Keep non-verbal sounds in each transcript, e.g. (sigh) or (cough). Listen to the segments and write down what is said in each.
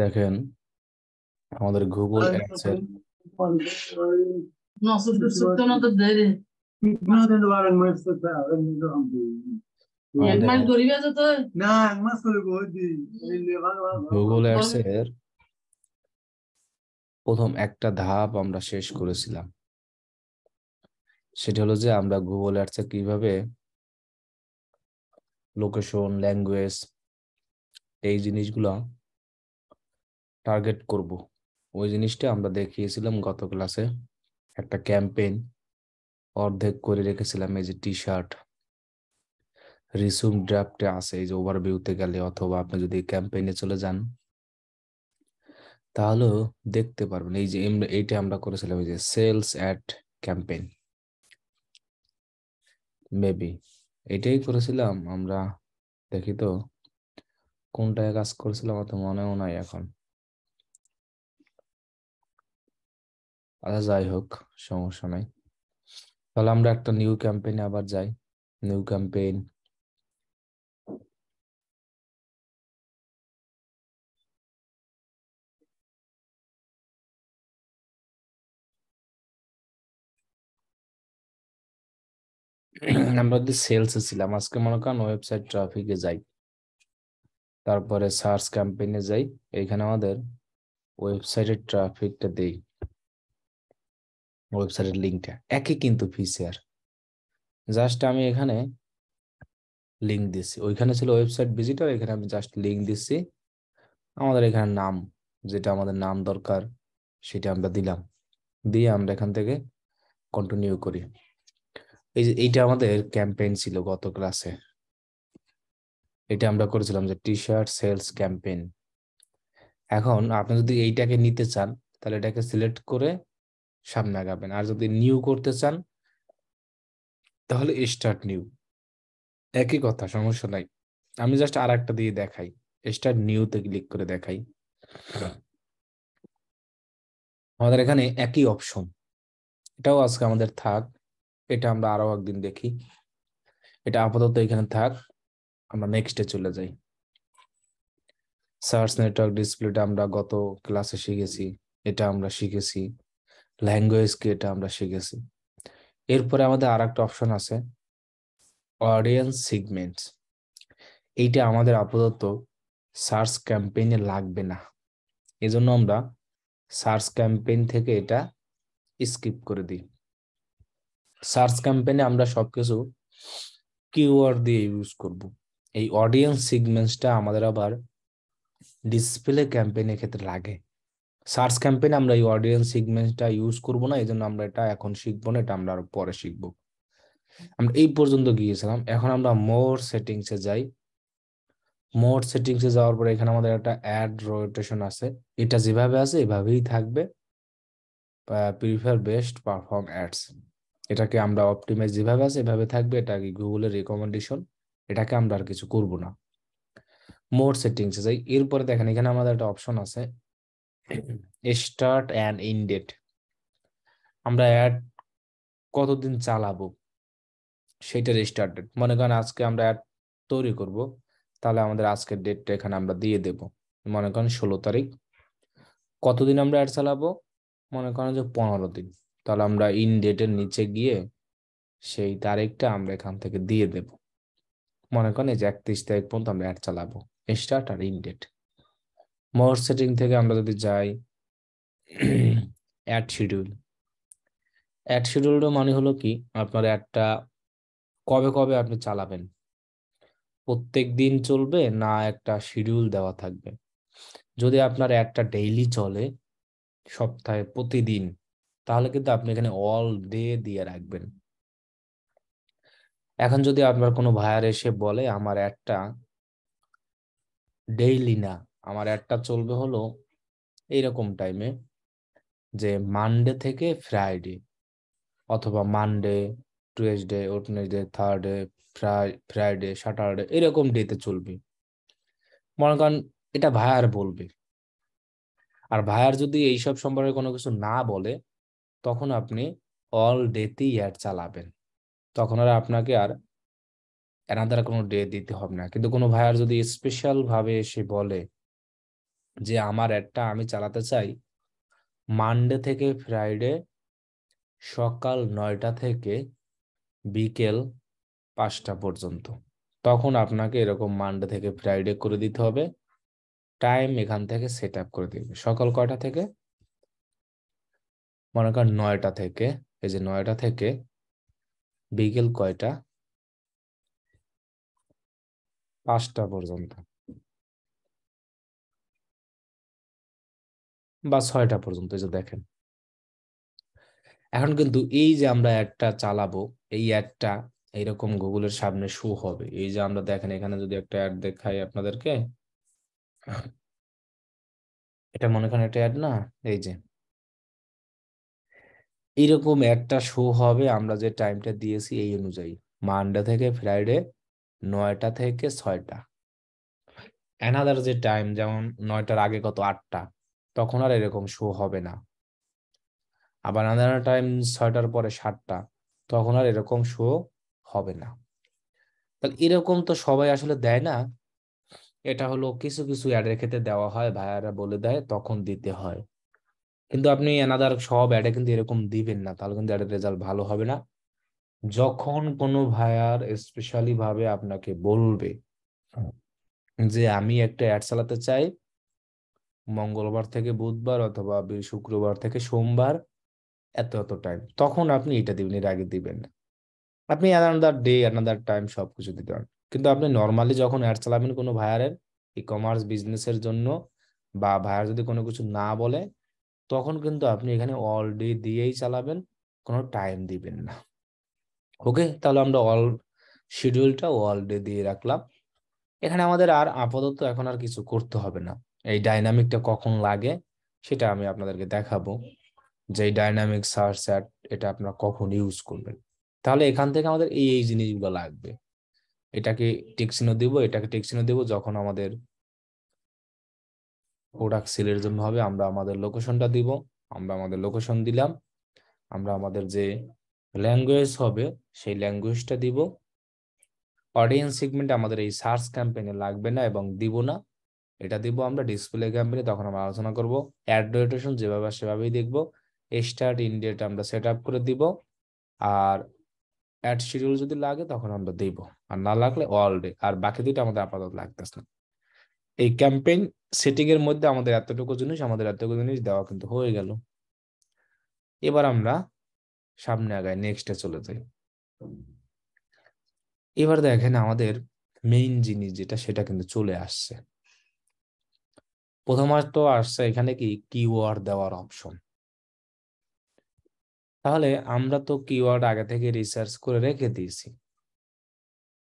দেখেন আমাদের Google ads Google ads এর প্রথম একটা ধাপ আমরা শেষ করেছিলাম সেটা হলো যে আমরা গুগল অ্যাডসে কিভাবে লোকেশন ল্যাঙ্গুয়েজ এই জিনিসগুলো টার্গেট করব ওই জিনিসটা আমরা দেখিয়েছিলাম গত ক্লাসে একটা ক্যাম্পেইন অর্ধেক করে রেখেছিলাম এই যে টি শার্ট রিসুম ড্রাফটে আছে এই যে ওভারভিউতে গেলে অথবা আপনি যদি ক্যাম্পেইনে চলে যান তাহলেও দেখতে পারবেন এই যে এইটা আমরা করেছিলাম এই যে সেলস অ্যাট ক্যাম্পেইন মেবি এটাই করেছিলাম আমরা দেখি তো কোনটায় কাজ করছিলাম অত মনেও নাই এখন আচ্ছা যাই হোক সমস্যা নাই তাহলে আমরা একটা নিউ ক্যাম্পেইনে আবার যাই নিউ ক্যাম্পেইন আমরা সেলস ছিলাম আজকে মনে করেন ওয়েবসাইট ট্রাফিকে যাই তারপরে সার্চ ক্যাম্পেইনে যাই এখানে আমাদের ওয়েবসাইটের ট্রাফিকটা দেই ওয়েবসাইটের লিঙ্কটা একই কিন্তু ফিচার জাস্ট আমি এখানে লিঙ্ক দিছি ওইখানে ছিল ওয়েবসাইট ভিজিটার এখানে আমি জাস্ট লিঙ্ক দিচ্ছি আমাদের এখানে নাম যেটা আমাদের নাম দরকার সেটা আমরা দিলাম দিয়ে আমরা এখান থেকে কন্টিনিউ করি এই যে এইটা আমাদের ক্যাম্পেইন ছিল গত ক্লাসে এটা আমরা করেছিলাম যে টি শার্ট সেলস ক্যাম্পেইন এখন আপনি যদি এইটাকে নিতে চান তাহলে এটাকে সিলেক্ট করে সামনে আগাবেন আর যদি নিউ করতে চান তাহলে স্টার্ট নিউ একই কথা সমস্যা নাই আমি জাস্ট আর একটা দিয়ে দেখাই স্টার্ট নিউতে ক্লিক করে দেখাই আমাদের এখানে একই অপশন এটাও আজকে আমাদের থাক এটা আমরা আরো একদিন দেখি এটা আপাতত এখানে থাক আমরা নেক্সটে চলে যাই সার্চ নেটওয়ার্ক ডিসপ্লেটা আমরা গত ক্লাসে শিখেছি এটা আমরা শিখেছি ল্যাঙ্গুয়েজকে এটা আমরা শিখেছি এরপরে আমাদের আর একটা অপশন আছে অডিয়েন্স সিগমেন্টস এইটা আমাদের আপাতত সার্চ ক্যাম্পেইনে লাগবে না এজন্য আমরা সার্চ ক্যাম্পেইন থেকে এটা স্কিপ করে দিই সার্চ ক্যাম্পেইনে আমরা সবকিছু কিউআর দিয়ে ইউজ করবো এই অডিয়েন্স সিগমেন্টসটা আমাদের আবার ডিসপ্লে ক্যাম্পেইনের ক্ষেত্রে লাগে সার্চ ক্যাম্পেইন আমরা এই অডিয়েন্স সিগমেন্টসটা ইউজ করব না এই জন্য আমরা এটা এখন শিখবো না এটা আমরা আরো পরে শিখব আমরা এই পর্যন্ত গিয়েছিলাম এখন আমরা মোর সেটিংসে যাই মোর সেটিংসে যাওয়ার পরে এখানে আমাদের একটা অ্যাড রোটেশন আছে এটা যেভাবে আছে এভাবেই থাকবে প্রিফার বেস্ট পারফর্ম অ্যাডস এটাকে আমরা অপটিমাইজ যেভাবে আছে এভাবে থাকবে এটা কি গুগলের রেকমেন্ডেশন এটাকে আমরা আর কিছু করব না মোর সেটিংস যাই এরপরে দেখেন এখানে আমাদের একটা অপশন আছে স্টার্ট অ্যান্ড ইন ডেট আমরা অ্যাড কতদিন চালাবো সেটার স্টার্ট ডেট মনে করেন আজকে আমরা অ্যাড তৈরি করব তাহলে আমাদের আজকের ডেটটা এখানে আমরা দিয়ে দেব মনে করেন ষোলো তারিখ কতদিন আমরা অ্যাড চালাবো মনে করেন যে পনেরো দিন তাহলে আমরা ইন ডেটের নিচে গিয়ে সেই তারিখটা আমরা এখান থেকে দিয়ে দেবো মনে করেন এই যে একত্রিশ তারিখ পর্যন্ত আমরা অ্যাড চালাবো স্টার্ট আর ইনডেট মোর সেটিং থেকে আমরা যদি যাই অ্যাড শিডিউল অ্যাড শিডিউলটা মানে হলো কি আপনার অ্যাডটা কবে কবে আপনি চালাবেন প্রত্যেক দিন চলবে না একটা শিডিউল দেওয়া থাকবে যদি আপনার অ্যাডটা ডেইলি চলে সপ্তাহে প্রতিদিন তাহলে কিন্তু আপনি এখানে অল ডে দিয়ে রাখবেন এখন যদি আপনার কোনো ভায়ার এসে বলে আমার একটা ডেইলি না আমার একটা চলবে হলো এইরকম টাইমে যে মানডে থেকে ফ্রাইডে অথবা Monday Tuesday Wednesday Thursday Friday Saturday এরকম ডেতে চলবে মনে করেন এটা ভায়ার বলবে আর ভায়ার যদি এইসব সম্পর্কে কোনো কিছু না বলে তখন আপনি অল ডেতেই অ্যাড চালাবেন তখন আর আপনাকে আর এনাদার কোনো ডে দিতে হবে না কিন্তু কোনো ভাইয়ার যদি স্পেশাল ভাবে এসে বলে যে আমার একটা আমি চালাতে চাই মানডে থেকে ফ্রাইডে সকাল নয়টা থেকে বিকেল পাঁচটা পর্যন্ত তখন আপনাকে এরকম মানডে থেকে ফ্রাইডে করে দিতে হবে টাইম এখান থেকে সেট আপ করে দিবে সকাল কয়টা থেকে মনে কর নয়টা থেকে এই যে নয়টা থেকে বিকেল কয়টা পাঁচটা পর্যন্ত বা ছয়টা পর্যন্ত এই যে দেখেন এখন কিন্তু এই যে আমরা একটা চালাবো এই অ্যাডটা এইরকম গুগলের সামনে শো হবে এই যে আমরা দেখেন এখানে যদি একটা অ্যাড দেখাই আপনাদেরকে এটা মনে করেন একটা অ্যাড না এই যে এরকম একটা শো হবে আমরা যে টাইমটা দিয়েছি এই অনুযায়ী মানডে থেকে ফ্রাইডে নয়টা থেকে ছয়টা অ্যানাদার যে টাইম যেমন নয়টার আগে কত আটটা তখন আর এরকম শো হবে না আবার আনাদার টাইম ছয়টার পরে সাতটা তখন আর এরকম শো হবে না তাহলে এরকম তো সবাই আসলে দেয় না এটা হলো কিছু কিছু অ্যাডের ক্ষেত্রে দেওয়া হয় ভাইয়ারা বলে দেয় তখন দিতে হয় কিন্তু আপনি অ্যানাদার সব অ্যাডে কিন্তু এরকম দিবেন না তাহলে কিন্তু অ্যাডের রেজাল্ট ভালো হবে না যখন কোনো ভায়ার স্পেশালি ভাবে আপনাকে বলবে যে আমি একটা অ্যাড চালাতে চাই মঙ্গলবার থেকে বুধবার অথবা শুক্রবার থেকে সোমবার এত এত টাইম তখন আপনি এটা দিবেন এর আগে দিবেন না আপনি অ্যানাদার ডে অ্যানাদার টাইম সব কিছু দিতে পারেন কিন্তু আপনি নর্মালি যখন অ্যাড চালাবেন কোনো ভায়ারের ই কমার্স বিজনেসের জন্য বা ভায়ার যদি কোনো কিছু না বলে তখন কিন্তু আপনি এখানে অল ডে দিয়েই চালাবেন কোনো টাইম দিবেন না ওকে তাহলে আমরা অল শিডিউলটা অল ডে দিয়ে রাখলাম এখানে আমাদের আর আপাতত এখন আর কিছু করতে হবে না এই ডাইনামিকটা কখন লাগে সেটা আমি আপনাদেরকে দেখাবো যে ডাইনামিক সার্চ অ্যাট এটা আপনারা কখন ইউজ করবেন তাহলে এখান থেকে আমাদের এই এই জিনিসগুলো লাগবে এটাকে টেক্সিনো দেব এটাকে টেক্সিনো দেবো যখন আমাদের প্রোডাক্ট সেলের জন্য হবে আমরা আমাদের লোকেশনটা দিব আমরা আমাদের লোকেশন দিলাম আমরা আমাদের যে ল্যাঙ্গুয়েজ হবে সেই ল্যাঙ্গুয়েজটা দিব অডিয়েন্স সেগমেন্ট আমাদের এই সার্চ ক্যাম্পেইনে লাগবে না এবং দিব না এটা দিব আমরা ডিসপ্লে ক্যাম্পেইনে তখন আমরা আলোচনা করব অ্যাড রোটেশন যেভাবে সেভাবেই দেখব স্টার্ট ইন্ডিয়াটা আমরা সেট আপ করে দিব আর অ্যাড শিডিউল যদি লাগে তখন আমরা দিব আর না লাগলে অল ডে আর বাকি দুটো আমাদের আপাতত লাগতেছে না এই ক্যাম্পেইন সেটিং এর মধ্যে আমাদের এতটুকু জিনিস আমাদের এতটুকু জিনিস দেওয়া কিন্তু হয়ে গেল এবার আমরা সামনে আগাই নেক্সটে চলে যাই এবার দেখেন আমাদের মেইন জিনিস যেটা সেটা কিন্তু চলে আসছে প্রথমত আসছে এখানে কি কিওয়ার্ড দেওয়ার অপশন তাহলে আমরা তো কিওয়ার্ড আগে থেকে রিসার্চ করে রেখে দিয়েছি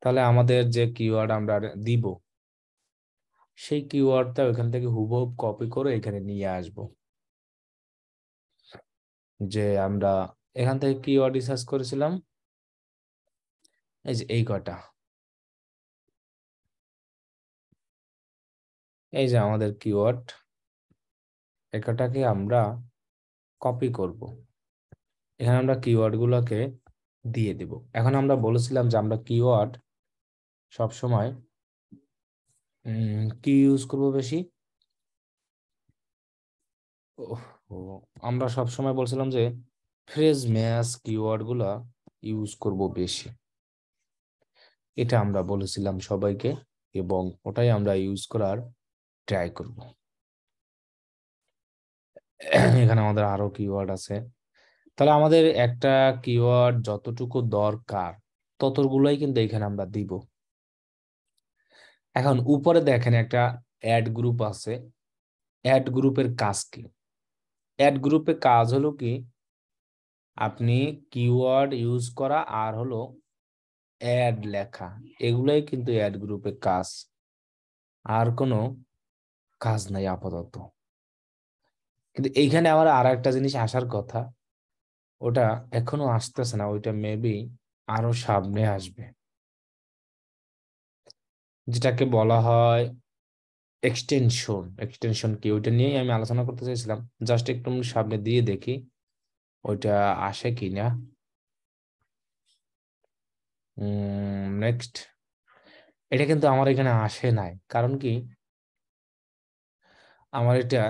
তাহলে আমাদের যে কিওয়ার্ড আমরা দিব সেই কিওয়ার্ডটা ওখান থেকে হুবহুব কপি করে এখানে নিয়ে আসব যে আমরা এখান থেকে কিওয়ার্ড রিসার্চ করেছিলাম এই যে এই কটা এই যে আমাদের কিওয়ার্ড একটাকে আমরা কপি করব এখানে আমরা গুলোকে দিয়ে দেব এখন আমরা বলেছিলাম যে আমরা কিওয়ার্ড সবসময় কি ইউজ করবো বেশি আমরা সব সময় বলছিলাম যে ফ্রেজ ম্যাস কিওয়ার্ড গুলা ইউজ করব বেশি এটা আমরা বলেছিলাম সবাইকে এবং ওটাই আমরা ইউজ করার ট্রাই করব এখানে আমাদের আরো কিওয়ার্ড আছে তাহলে আমাদের একটা কিওয়ার্ড যতটুকু দরকার ততগুলোই কিন্তু এখানে আমরা দিব এখন উপরে দেখেন একটা অ্যাড গ্রুপ আছে অ্যাড গ্রুপের কাজ কি অ্যাড গ্রুপে কাজ হলো কি আপনি কিওয়ার্ড ইউজ করা আর হলো অ্যাড লেখা এগুলাই কিন্তু অ্যাড গ্রুপে কাজ আর কোনো কাজ নাই আপাতত কিন্তু এইখানে আমার আর একটা জিনিস আসার কথা ওটা এখনো আসতেছে না ওইটা মেবি আরো সামনে আসবে যেটাকে বলা হয় এক্সটেনশন এক্সটেনশন কি ওইটা নিয়েই আমি আলোচনা করতে চাইছিলাম জাস্ট একটু সামনে দিয়ে দেখি ওইটা আসে কি না নেক্সট এটা কিন্তু আমার এখানে আসে নাই কারণ কি আমার এটা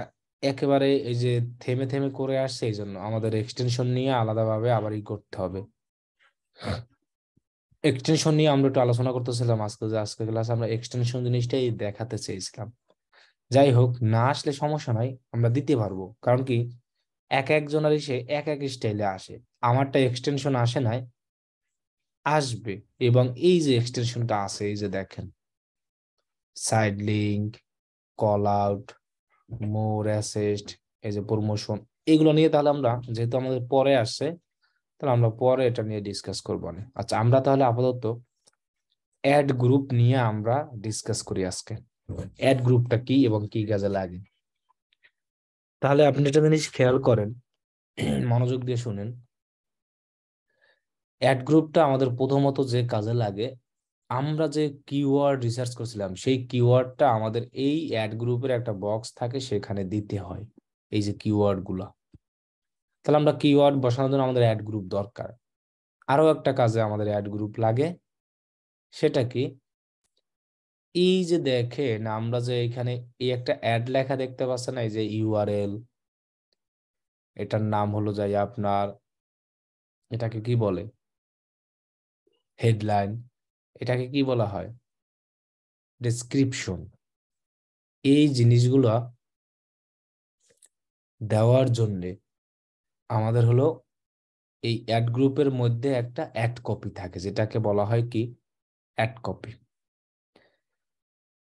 একেবারে এই যে থেমে থেমে করে আসছে এই জন্য আমাদের এক্সটেনশন নিয়ে আলাদাভাবে আবার ই করতে হবে এক্সটেনশন নিয়ে আমরা একটু আলোচনা করতেছিলাম আজকে যে আজকে ক্লাস আমরা এক্সটেনশন জিনিসটাই দেখাতে চেয়েছিলাম যাই হোক না আসলে সমস্যা নাই আমরা দিতে পারবো কারণ কি এক একজনের এসে এক এক স্টাইলে আসে আমারটা এক্সটেনশন আসে নাই আসবে এবং এই যে এক্সটেনশনটা আছে এই যে দেখেন site link call out more asset এই যে প্রমোশন এগুলো নিয়ে তাহলে আমরা যেহেতু আমাদের পরে আসছে তাহলে আমরা পরে এটা নিয়ে ডিসকাস করবো আচ্ছা আমরা তাহলে আপাতত অ্যাড গ্রুপ নিয়ে আমরা ডিসকাস করি আজকে অ্যাড গ্রুপটা কি এবং কি কাজে লাগে তাহলে আপনি একটা জিনিস খেয়াল করেন মনোযোগ দিয়ে শুনেন অ্যাড গ্রুপটা আমাদের প্রথমত যে কাজে লাগে আমরা যে কিওয়ার্ড রিসার্চ করছিলাম সেই কিওয়ার্ডটা আমাদের এই অ্যাড গ্রুপের একটা বক্স থাকে সেখানে দিতে হয় এই যে কিওয়ার্ডগুলা তাহলে আমরা কিওয়ার্ড বসানোর জন্য আমাদের অ্যাড গ্রুপ দরকার আরও একটা কাজে আমাদের অ্যাড গ্রুপ লাগে সেটা কি এই যে দেখেন আমরা যে এখানে এই একটা অ্যাড লেখা দেখতে পাচ্ছে না এই যে ইউআরএল এটার নাম হলো যাই আপনার এটাকে কি বলে হেডলাইন এটাকে কি বলা হয় ডেসক্রিপশন এই জিনিসগুলো দেওয়ার জন্যে আমাদের হলো এই অ্যাড গ্রুপের মধ্যে একটা অ্যাড কপি থাকে যেটাকে বলা হয় কি অ্যাড কপি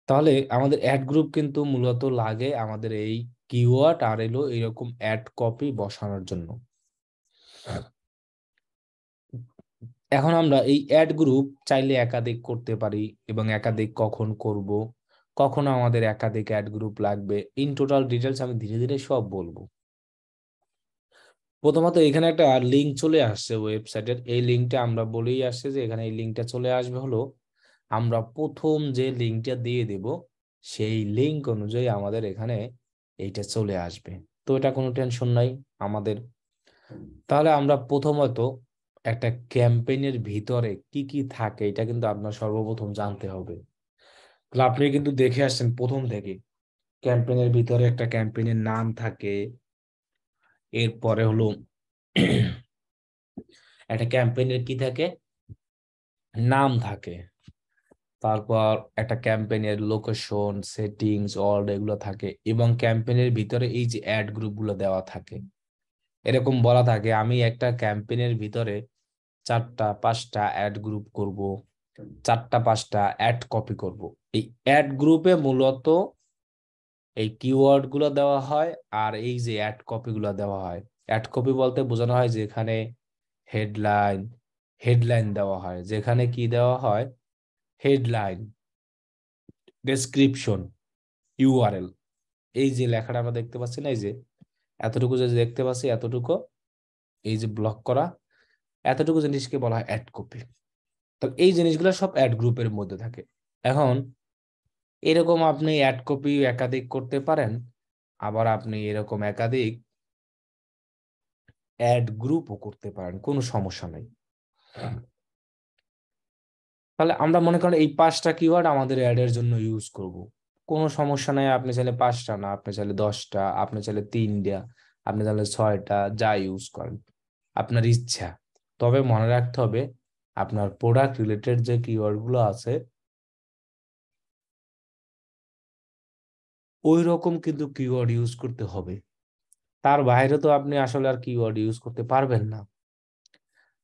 তাহলে আমাদের অ্যাড গ্রুপ কিন্তু মূলত লাগে আমাদের এই কিওয়ার্ড আর এলো এরকম অ্যাড কপি বসানোর জন্য এখন আমরা এই অ্যাড গ্রুপ চাইলে একাধিক করতে পারি এবং একাধিক কখন করব কখন আমাদের একাধিক অ্যাড গ্রুপ লাগবে ইন টোটাল ডিটেলস আমি ধীরে ধীরে সব বলবো প্রথমত এখানে একটা লিঙ্ক চলে আসছে ওয়েবসাইটের এই লিঙ্কটা আমরা বলেই আসছে যে এখানে এই লিঙ্কটা চলে আসবে হলো আমরা প্রথম যে লিঙ্কটা দিয়ে দেব সেই লিঙ্ক অনুযায়ী আমাদের এখানে এইটা চলে আসবে তো এটা কোনো টেনশন নাই আমাদের তাহলে আমরা প্রথমত একটা ক্যাম্পেইনের ভিতরে কি কি থাকে এটা কিন্তু আপনার সর্বপ্রথম জানতে হবে আপনি কিন্তু দেখে আসছেন প্রথম থেকে ক্যাম্পেইনের ভিতরে একটা ক্যাম্পেইনের নাম থাকে এরপরে হলো একটা ক্যাম্পেইনের কি থাকে নাম থাকে তারপর একটা ক্যাম্পেইনের লোকেশন সেটিংস অল এগুলো থাকে এবং ক্যাম্পেইনের ভিতরে এই যে অ্যাড গ্রুপগুলো দেওয়া থাকে এরকম বলা থাকে আমি একটা ক্যাম্পেইনের ভিতরে চারটা পাঁচটা অ্যাড গ্রুপ করব চারটা পাঁচটা অ্যাড কপি করব এই অ্যাড গ্রুপে মূলত এই গুলো দেওয়া হয় আর এই যে অ্যাড কপিগুলো দেওয়া হয় অ্যাড কপি বলতে বোঝানো হয় যেখানে হেডলাইন হেডলাইন দেওয়া হয় যেখানে কি দেওয়া হয় হেডলাইন ডেসক্রিপশন ইউআরএল এই যে লেখাটা আমরা দেখতে পাচ্ছি না এই যে এতটুকু যে দেখতে পাচ্ছি এতটুকু এই যে ব্লক করা এতটুকু জিনিসকে বলা হয় অ্যাড কপি তো এই জিনিসগুলো সব অ্যাড গ্রুপের মধ্যে থাকে এখন এরকম আপনি অ্যাড কপি একাধিক করতে পারেন আবার আপনি এরকম একাধিক অ্যাড গ্রুপও করতে পারেন কোনো সমস্যা নেই তাহলে আমরা মনে করেন এই পাঁচটা কিওয়ার্ড আমাদের অ্যাডের জন্য ইউজ করব কোনো সমস্যা নাই আপনি চাইলে পাঁচটা না আপনি চাইলে দশটা আপনি চাইলে তিনটা আপনি চাইলে ছয়টা যা ইউজ করেন আপনার ইচ্ছা তবে মনে রাখতে হবে আপনার প্রোডাক্ট রিলেটেড যে কিওয়ার্ডগুলো আছে ওই রকম কিন্তু কিওয়ার্ড ইউজ করতে হবে তার বাইরে তো আপনি আসলে আর কিওয়ার্ড ইউজ করতে পারবেন না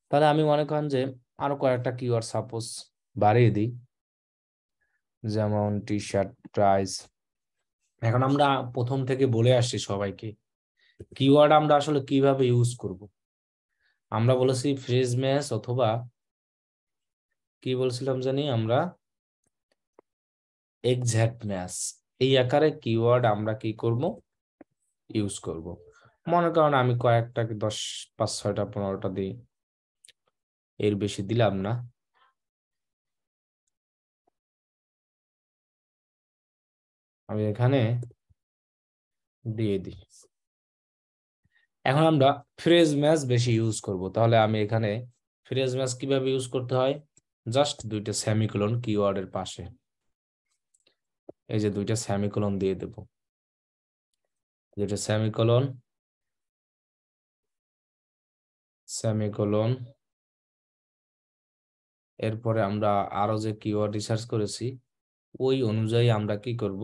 তাহলে আমি মনে করেন যে আরো কয়েকটা কিওয়ার্ড সাপোজ বাড়িয়ে দিই যেমন টি শার্ট প্রাইস এখন আমরা প্রথম থেকে বলে আসছি সবাইকে কিওয়ার্ড আমরা আসলে কিভাবে ইউজ করব আমরা বলেছি ফ্রেজ ম্যাচ অথবা কি বলছিলাম জানি আমরা এক্স্যাক্ট ম্যাচ এই আকারে কিওয়ার্ড আমরা কি করব ইউজ করব মনে করেন আমি কয়েকটা দশ পাঁচ ছয়টা পনেরোটা দিই এর বেশি দিলাম না আমি এখানে দিয়ে দিই এখন আমরা ফ্রেজ ম্যাচ বেশি ইউজ করব তাহলে আমি এখানে ফ্রেজ ম্যাচ কিভাবে ইউজ করতে হয় জাস্ট দুইটা সেমিকোলন কিওয়ার্ডের পাশে এই যে দুইটা সেমিকোলন দিয়ে দেব দুইটা সেমিকোলন সেমিকোলন এরপরে আমরা আরো যে কিওয়ার্ড রিসার্চ করেছি ওই অনুযায়ী আমরা কি করব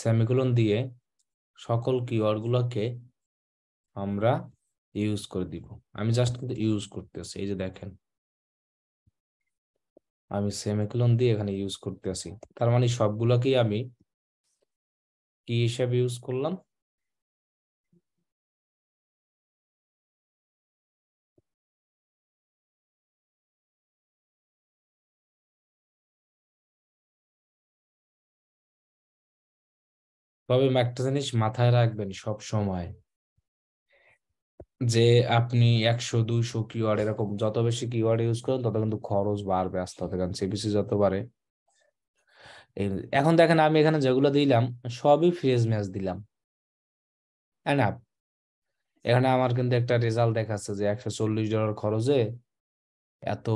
সেমিকোলন দিয়ে সকল কিওয়ার্ডগুলোকে আমরা ইউজ করে দিব আমি জাস্ট কিন্তু ইউজ করতেছি এই যে দেখেন আমি সেমিকোলন দিয়ে এখানে ইউজ করতে আসি তার মানে সবগুলোকেই আমি কি হিসাবে ইউজ করলাম তবে একটা জিনিস মাথায় রাখবেন সব সময় যে আপনি একশো দুইশো কিওয়ার্ড এরকম যত বেশি কিওয়ার্ড ইউজ করেন তত কিন্তু খরচ বাড়বে আস্তে আস্তে কারণ সিপিসি যত বাড়ে এখন দেখেন আমি এখানে যেগুলো দিলাম সবই ফ্রেজ ম্যাচ দিলাম না এখানে আমার কিন্তু একটা রেজাল্ট দেখাচ্ছে যে একশো চল্লিশ ডলার খরচে এত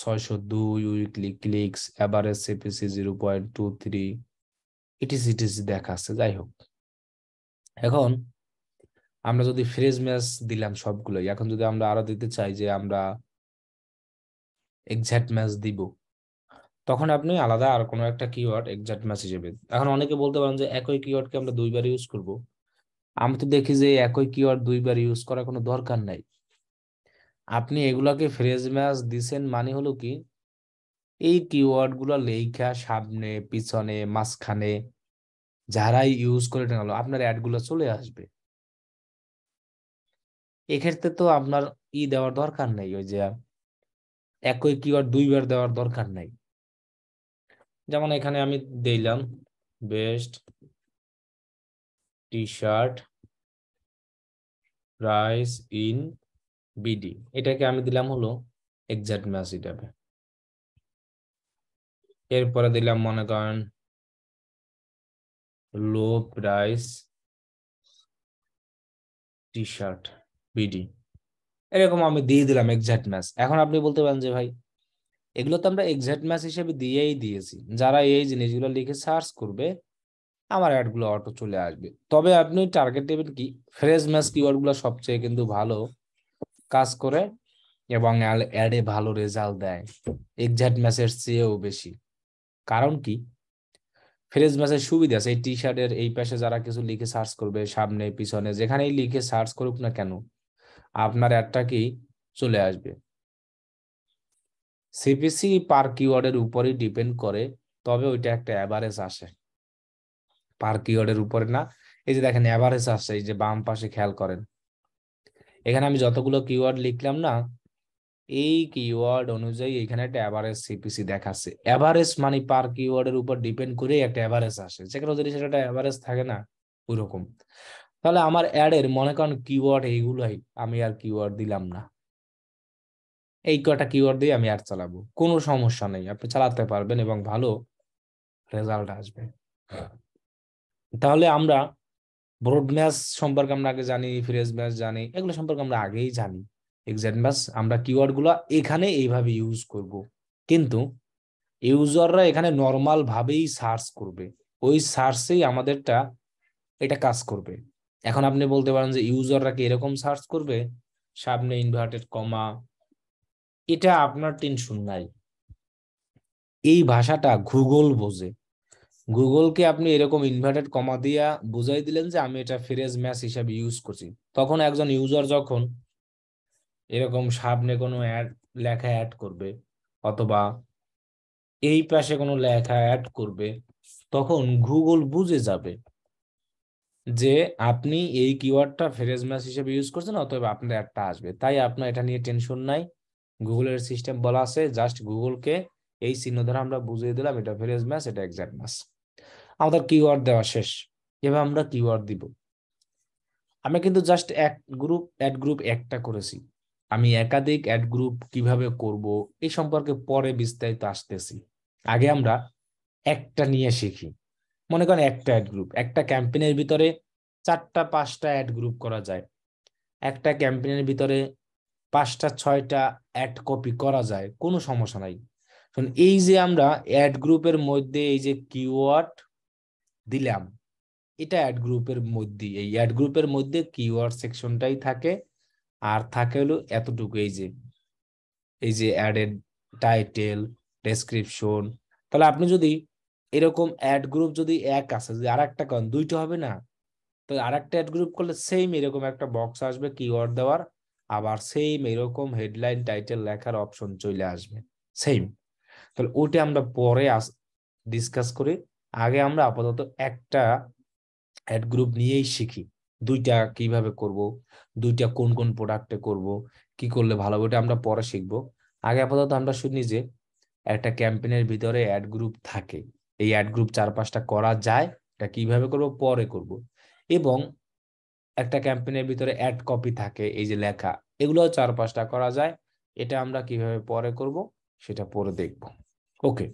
ছয়শো দুই weekly clicks average CPC zero point two three ETC ETC দেখাচ্ছে যাই হোক এখন আমরা যদি ফ্রেজ ম্যাচ দিলাম সবগুলোই এখন যদি আমরা আরো দিতে চাই যে আমরা এক্সাক্ট ম্যাচ দিব তখন আপনি আলাদা আর কোনো একটা কিওয়ার্ড এক্সাক্ট ম্যাচ হিসেবে এখন অনেকে বলতে পারেন যে একই কিওয়ার্ডকে আমরা দুইবার ইউজ করব আমি তো দেখি যে একই কিওয়ার্ড দুইবার ইউজ করার কোনো দরকার নাই আপনি এগুলাকে ফ্রেজ ম্যাচ দিছেন মানে হলো কি এই কিওয়ার্ড গুলো লেখা সামনে পিছনে মাঝখানে যারাই ইউজ করে না আপনার অ্যাডগুলো চলে আসবে এক্ষেত্রে তো আপনার ই দেওয়ার দরকার নেই ওই যে একই কিওয়ার্ড দুইবার দেওয়ার দরকার নেই যেমন এখানে আমি দিলাম best T shirt price in BD এটাকে আমি দিলাম হলো এক্সাক্ট ম্যাচ হিসাবে এরপরে দিলাম মনে করেন low price T shirt BD এরকম আমি দিয়ে দিলাম এক্সাক্ট ম্যাচ এখন আপনি বলতে পারেন যে ভাই এগুলো তো আমরা এক্সাক্ট ম্যাচ হিসেবে দিয়েই দিয়েছি যারা এই জিনিসগুলো লিখে সার্চ করবে আমার অ্যাডগুলো অটো চলে আসবে তবে আপনি টার্গেট দেবেন কি ফ্রেশ ম্যাচ কিওয়ার্ডগুলো সবচেয়ে কিন্তু ভালো কাজ করে এবং অ্যাডে ভালো রেজাল্ট দেয় এক্সাক্ট ম্যাচের চেয়েও বেশি কারণ কি ফ্রেশ ম্যাচের সুবিধা আছে এই টি শার্টের এই পাশে যারা কিছু লিখে সার্চ করবে সামনে পিছনে যেখানেই লিখে সার্চ করুক না কেন আপনার অ্যাডটা কি চলে আসবে সিপিসি পার কিওয়ার্ডের উপরেই ডিপেন্ড করে তবে ওইটা একটা অ্যাভারেজ আসে পার কিওয়ার্ডের উপরে না এই যে দেখেন অ্যাভারেজ আসছে এই যে বাম পাশে খেয়াল করেন এখানে আমি যতগুলো কিওয়ার্ড লিখলাম না এই কিওয়ার্ড অনুযায়ী এখানে একটা অ্যাভারেজ সিপিসি দেখাচ্ছে অ্যাভারেজ মানে পার কিওয়ার্ডের উপর ডিপেন্ড করে একটা অ্যাভারেজ আসে যে কোনো জিনিসের একটা অ্যাভারেজ থাকে না ওইরকম তাহলে আমার অ্যাডের মনে করেন কিওয়ার্ড এইগুলোই আমি আর কিওয়ার্ড দিলাম না এই কটা কিওয়ার্ড দিয়ে আমি অ্যাড চালাবো কোনো সমস্যা নেই আপনি চালাতে পারবেন এবং ভালো রেজাল্ট আসবে তাহলে আমরা ব্রড ম্যাচ সম্পর্কে আমরা আগে জানি ফ্রেস ম্যাচ জানি এগুলো সম্পর্কে আমরা আগেই জানি এক্সাক্ট ম্যাচ আমরা গুলো এখানে এইভাবে ইউজ করব কিন্তু ইউজাররা এখানে ভাবেই সার্চ করবে ওই সার্চেই আমাদেরটা এটা কাজ করবে এখন আপনি বলতে পারেন যে ইউজাররা কি এরকম সার্চ করবে সামনে ইনভার্টেড কমা এটা আপনার টেনশন নাই এই ভাষাটা গুগল বোঝে গুগলকে আপনি এরকম ইনভার্টেড কমা দিয়া বুঝাই দিলেন যে আমি এটা ফ্রেজ ম্যাচ হিসাবে ইউজ করছি তখন একজন ইউজার যখন এরকম সামনে কোনো অ্যাড লেখা অ্যাড করবে অথবা এই পাশে কোনো লেখা অ্যাড করবে তখন গুগল বুঝে যাবে যে আপনি এই কিওয়ার্ডটা ফ্রেজ ম্যাচ হিসেবে ইউজ করছেন অতএব আপনার একটা আসবে তাই আপনার এটা নিয়ে টেনশন নাই গুগলের সিস্টেম বলা আছে জাস্ট গুগলকে এই চিহ্ন ধরে আমরা বুঝিয়ে দিলাম এটা ফ্রেজ ম্যাচ এটা এক্সাক্ট ম্যাচ আমাদের কিওয়ার্ড দেওয়া শেষ এবার আমরা কিওয়ার্ড দিব আমি কিন্তু জাস্ট এক গ্রুপ অ্যাড গ্রুপ একটা করেছি আমি একাধিক অ্যাড গ্রুপ কিভাবে করব এই সম্পর্কে পরে বিস্তারিত আসতেছি আগে আমরা একটা নিয়ে শিখি মনে করেন একটা অ্যাড গ্রুপ একটা ক্যাম্পেনের ভিতরে চারটা পাঁচটা অ্যাড গ্রুপ করা যায় একটা ক্যাম্পেনের ভিতরে পাঁচটা ছয়টা অ্যাড কপি করা যায় কোনো সমস্যা নাই এই যে আমরা অ্যাড গ্রুপের মধ্যে এই যে কিওয়ার্ড দিলাম এটা অ্যাড গ্রুপের মধ্যে এই অ্যাড গ্রুপের মধ্যে কিওয়ার্ড সেকশনটাই থাকে আর থাকে হলো এতটুকু এই যে এই যে অ্যাডের টাইটেল ডেসক্রিপশন তাহলে আপনি যদি এরকম অ্যাড গ্রুপ যদি এক আসে যদি আর একটা করেন দুইটা হবে না তো আর একটা অ্যাড গ্রুপ করলে সেম এরকম একটা বক্স আসবে কিওয়ার্ড দেওয়ার আবার সেম এরকম হেডলাইন টাইটেল লেখার অপশন চলে আসবে সেম তাহলে ওটা আমরা পরে আস ডিসকাস করি আগে আমরা আপাতত একটা অ্যাড গ্রুপ নিয়েই শিখি দুইটা কিভাবে করব দুইটা কোন কোন প্রোডাক্টে করব কি করলে ভালো হবে ওটা আমরা পরে শিখবো আগে আপাতত আমরা শুনি যে একটা ক্যাম্পেনের ভিতরে অ্যাড গ্রুপ থাকে এই অ্যাড গ্রুপ চার পাঁচটা করা যায় এটা কিভাবে করব পরে করব এবং একটা ক্যাম্পেনের ভিতরে অ্যাড কপি থাকে এই যে লেখা এগুলো চার পাঁচটা করা যায় এটা আমরা কিভাবে পরে করব সেটা পরে দেখব ওকে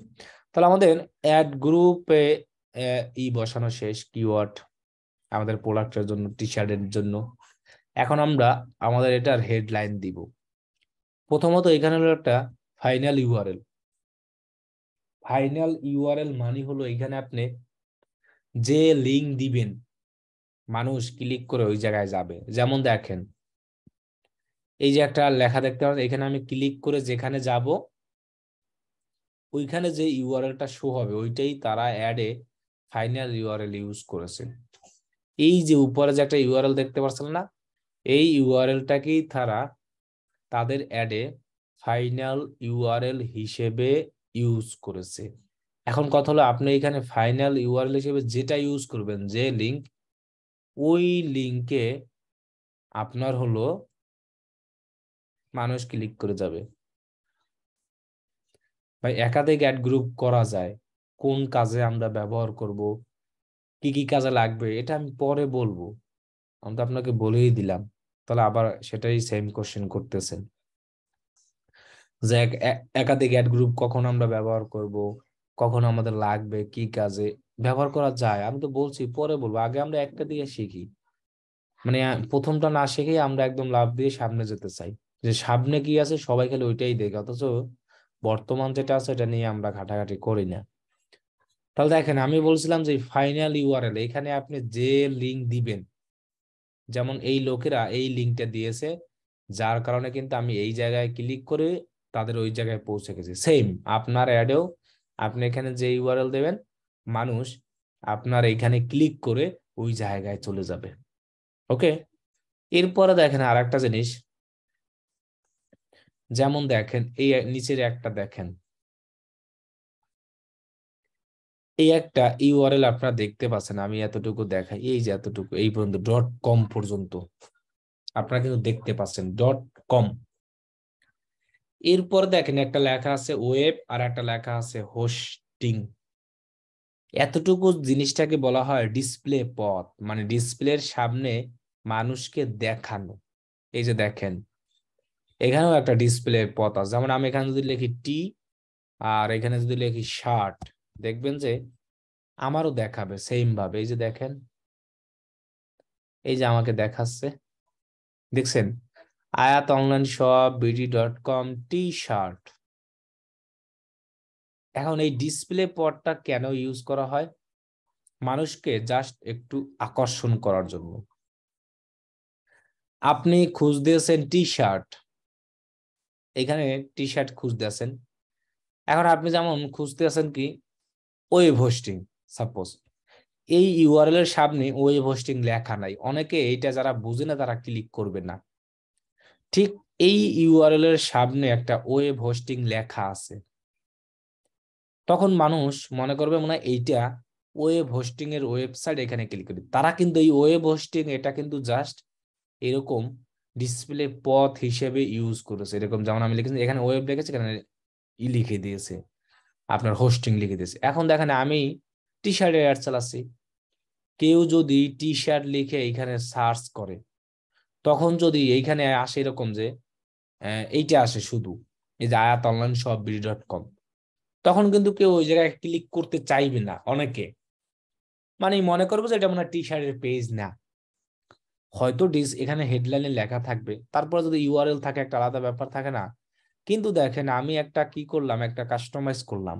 তাহলে আমাদের অ্যাড গ্রুপে ই বসানো শেষ কিওয়ার্ড আমাদের প্রোডাক্টের জন্য টি শার্টের জন্য এখন আমরা আমাদের এটার হেডলাইন দিব প্রথমত এখানে হলো একটা ফাইনাল ইউআরএল ফাইনাল ইউআরএল মানে হলো এখানে আপনি যে লিঙ্ক দিবেন মানুষ ক্লিক করে ওই জায়গায় যাবে যেমন দেখেন এই যে একটা লেখা দেখতে পাচ্ছেন এখানে আমি ক্লিক করে যেখানে যাব ওইখানে যে ইউআরএলটা শো হবে ওইটাই তারা অ্যাডে ফাইনাল ইউআরএল ইউজ করেছে এই যে উপরে যে একটা ইউআরএল দেখতে পাচ্ছেন না এই ইউআরএলটাকেই তারা তাদের অ্যাডে ফাইনাল ইউআরএল হিসেবে ইউজ করেছে এখন কথা হলো আপনি এখানে ফাইনাল ইউআরএল হিসেবে যেটা ইউজ করবেন যে লিঙ্ক ওই লিঙ্কে আপনার হলো মানুষ ক্লিক করে যাবে ভাই একাধিক অ্যাড গ্রুপ করা যায় কোন কাজে আমরা ব্যবহার করব কি কি কাজে লাগবে এটা আমি পরে বলবো আমি তো আপনাকে বলেই দিলাম তাহলে আবার সেটাই সেম কোশ্চেন করতেছেন যে একাধিক অ্যাড গ্রুপ কখন আমরা ব্যবহার করব কখন আমাদের লাগবে কি কাজে ব্যবহার করা যায় আমি তো বলছি পরে বলবো আগে আমরা একটা দিয়ে শিখি মানে প্রথমটা না শিখে আমরা একদম লাভ দিয়ে সামনে যেতে চাই যে সামনে কি আছে সবাই খেলে ওইটাই দেখে অথচ বর্তমান যেটা আছে এটা নিয়ে আমরা ঘাটাঘাটি করি না তাহলে দেখেন আমি বলছিলাম যে ফাইনাল ইউআরএল এখানে আপনি যে লিঙ্ক দিবেন যেমন এই লোকেরা এই লিঙ্কটা দিয়েছে যার কারণে কিন্তু আমি এই জায়গায় ক্লিক করে তাদের ওই জায়গায় পৌঁছে গেছে সেম আপনার অ্যাডেও আপনি এখানে যে ইউআরএল দেবেন মানুষ আপনার এখানে ক্লিক করে ওই জায়গায় চলে যাবে ওকে এরপরে দেখেন আর একটা জিনিস যেমন দেখেন এই নিচের একটা দেখেন এই একটা ইউআরএল আপনারা দেখতে পাচ্ছেন আমি এতটুকু দেখাই এই যে এতটুকু এই পর্যন্ত ডট কম পর্যন্ত আপনারা কিন্তু দেখতে পাচ্ছেন ডট কম এরপর দেখেন একটা লেখা আছে ওয়েব আর একটা লেখা আছে হোস্টিং এতটুকু জিনিসটাকে বলা হয় ডিসপ্লে পথ মানে ডিসপ্লের সামনে মানুষকে দেখানো এই যে দেখেন এখানেও একটা ডিসপ্লে পথ আছে যেমন আমি এখানে যদি লিখি টি আর এখানে যদি লিখি শার্ট দেখবেন যে আমারও দেখাবে সেম ভাবে এই যে দেখেন এই যে আমাকে দেখাচ্ছে দেখছেন Ayat online shop BD dot com T shirt এখন এই ডিসপ্লে পটটা কেন ইউজ করা হয় মানুষকে জাস্ট একটু আকর্ষণ করার জন্য আপনি খুঁজ দিয়েছেন টি শার্ট এখানে টি শার্ট খুঁজতে আছেন এখন আপনি যেমন খুঁজতে আছেন কি ওয়েব হোস্টিং সাপোজ এই ইউআরএল এর সামনে ওয়েব হোস্টিং লেখা নাই অনেকে এইটা যারা বুঝে না তারা ক্লিক করবে না ঠিক এই ইউআরএল এর সামনে একটা ওয়েব হোস্টিং লেখা আছে তখন মানুষ মনে করবে মনে হয় এইটা ওয়েব হোস্টিং এর ওয়েবসাইট এখানে ক্লিক করি তারা কিন্তু এই ওয়েব হোস্টিং এটা কিন্তু জাস্ট এরকম ডিসপ্লে পথ হিসেবে ইউজ করেছে এরকম যেমন আমি লিখেছি এখানে ওয়েব লিখেছি এখানে ই লিখে দিয়েছে আপনার হোস্টিং লিখে দিয়েছে এখন দেখেন আমি টি শার্টের অ্যাড চালাচ্ছি কেউ যদি টি শার্ট লিখে এখানে সার্চ করে তখন যদি এইখানে আসে এরকম যে এইটা আসে শুধু এই যে আয়াত অনলাইন সব বিডি ডট কম তখন কিন্তু কেউ ওই জায়গায় ক্লিক করতে চাইবে না অনেকে মানে মনে করবো যে এটা মনে টি শার্টের পেজ না হয়তো ডিস এখানে হেডলাইনে লেখা থাকবে তারপরে যদি ইউআরএল থাকে একটা আলাদা ব্যাপার থাকে না কিন্তু দেখেন আমি একটা কি করলাম একটা কাস্টমাইজ করলাম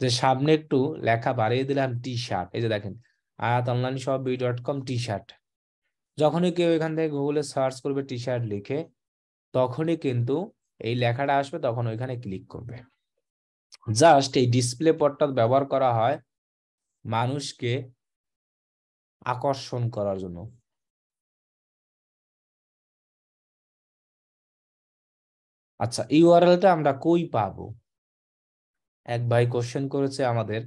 যে সামনে একটু লেখা বাড়িয়ে দিলাম টি শার্ট এই যে দেখেন Ayat online shop B dot com T shirt যখনই কেউ এখান থেকে গুগলে সার্চ করবে টি শার্ট লিখে তখনই কিন্তু এই লেখাটা আসবে তখন ওইখানে ক্লিক করবে জাস্ট এই ডিসপ্লে পটটা ব্যবহার করা হয় মানুষকে আকর্ষণ করার জন্য আচ্ছা ইউআরএলটা আমরা কই পাবো এক ভাই কোশ্চেন করেছে আমাদের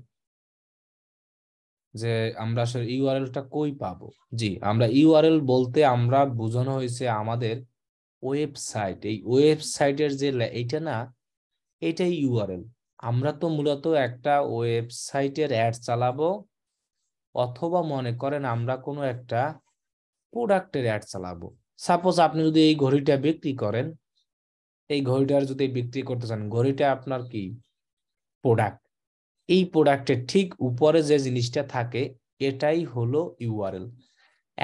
যে আমরা আসলে ইউআরএলটা কই পাবো জি আমরা ইউআরএল বলতে আমরা বোঝানো হয়েছে আমাদের ওয়েবসাইট এই ওয়েবসাইটের যে এটা না এটাই ইউআরএল আমরা তো মূলত একটা ওয়েবসাইটের অ্যাড চালাবো অথবা মনে করেন আমরা কোনো একটা প্রোডাক্টের অ্যাড চালাবো সাপোজ আপনি যদি এই ঘড়িটা বিক্রি করেন এই ঘড়িটার যদি বিক্রি করতে চান ঘড়িটা আপনার কি প্রোডাক্ট এই প্রোডাক্টের ঠিক উপরে যে জিনিসটা থাকে এটাই হলো ইউআরএল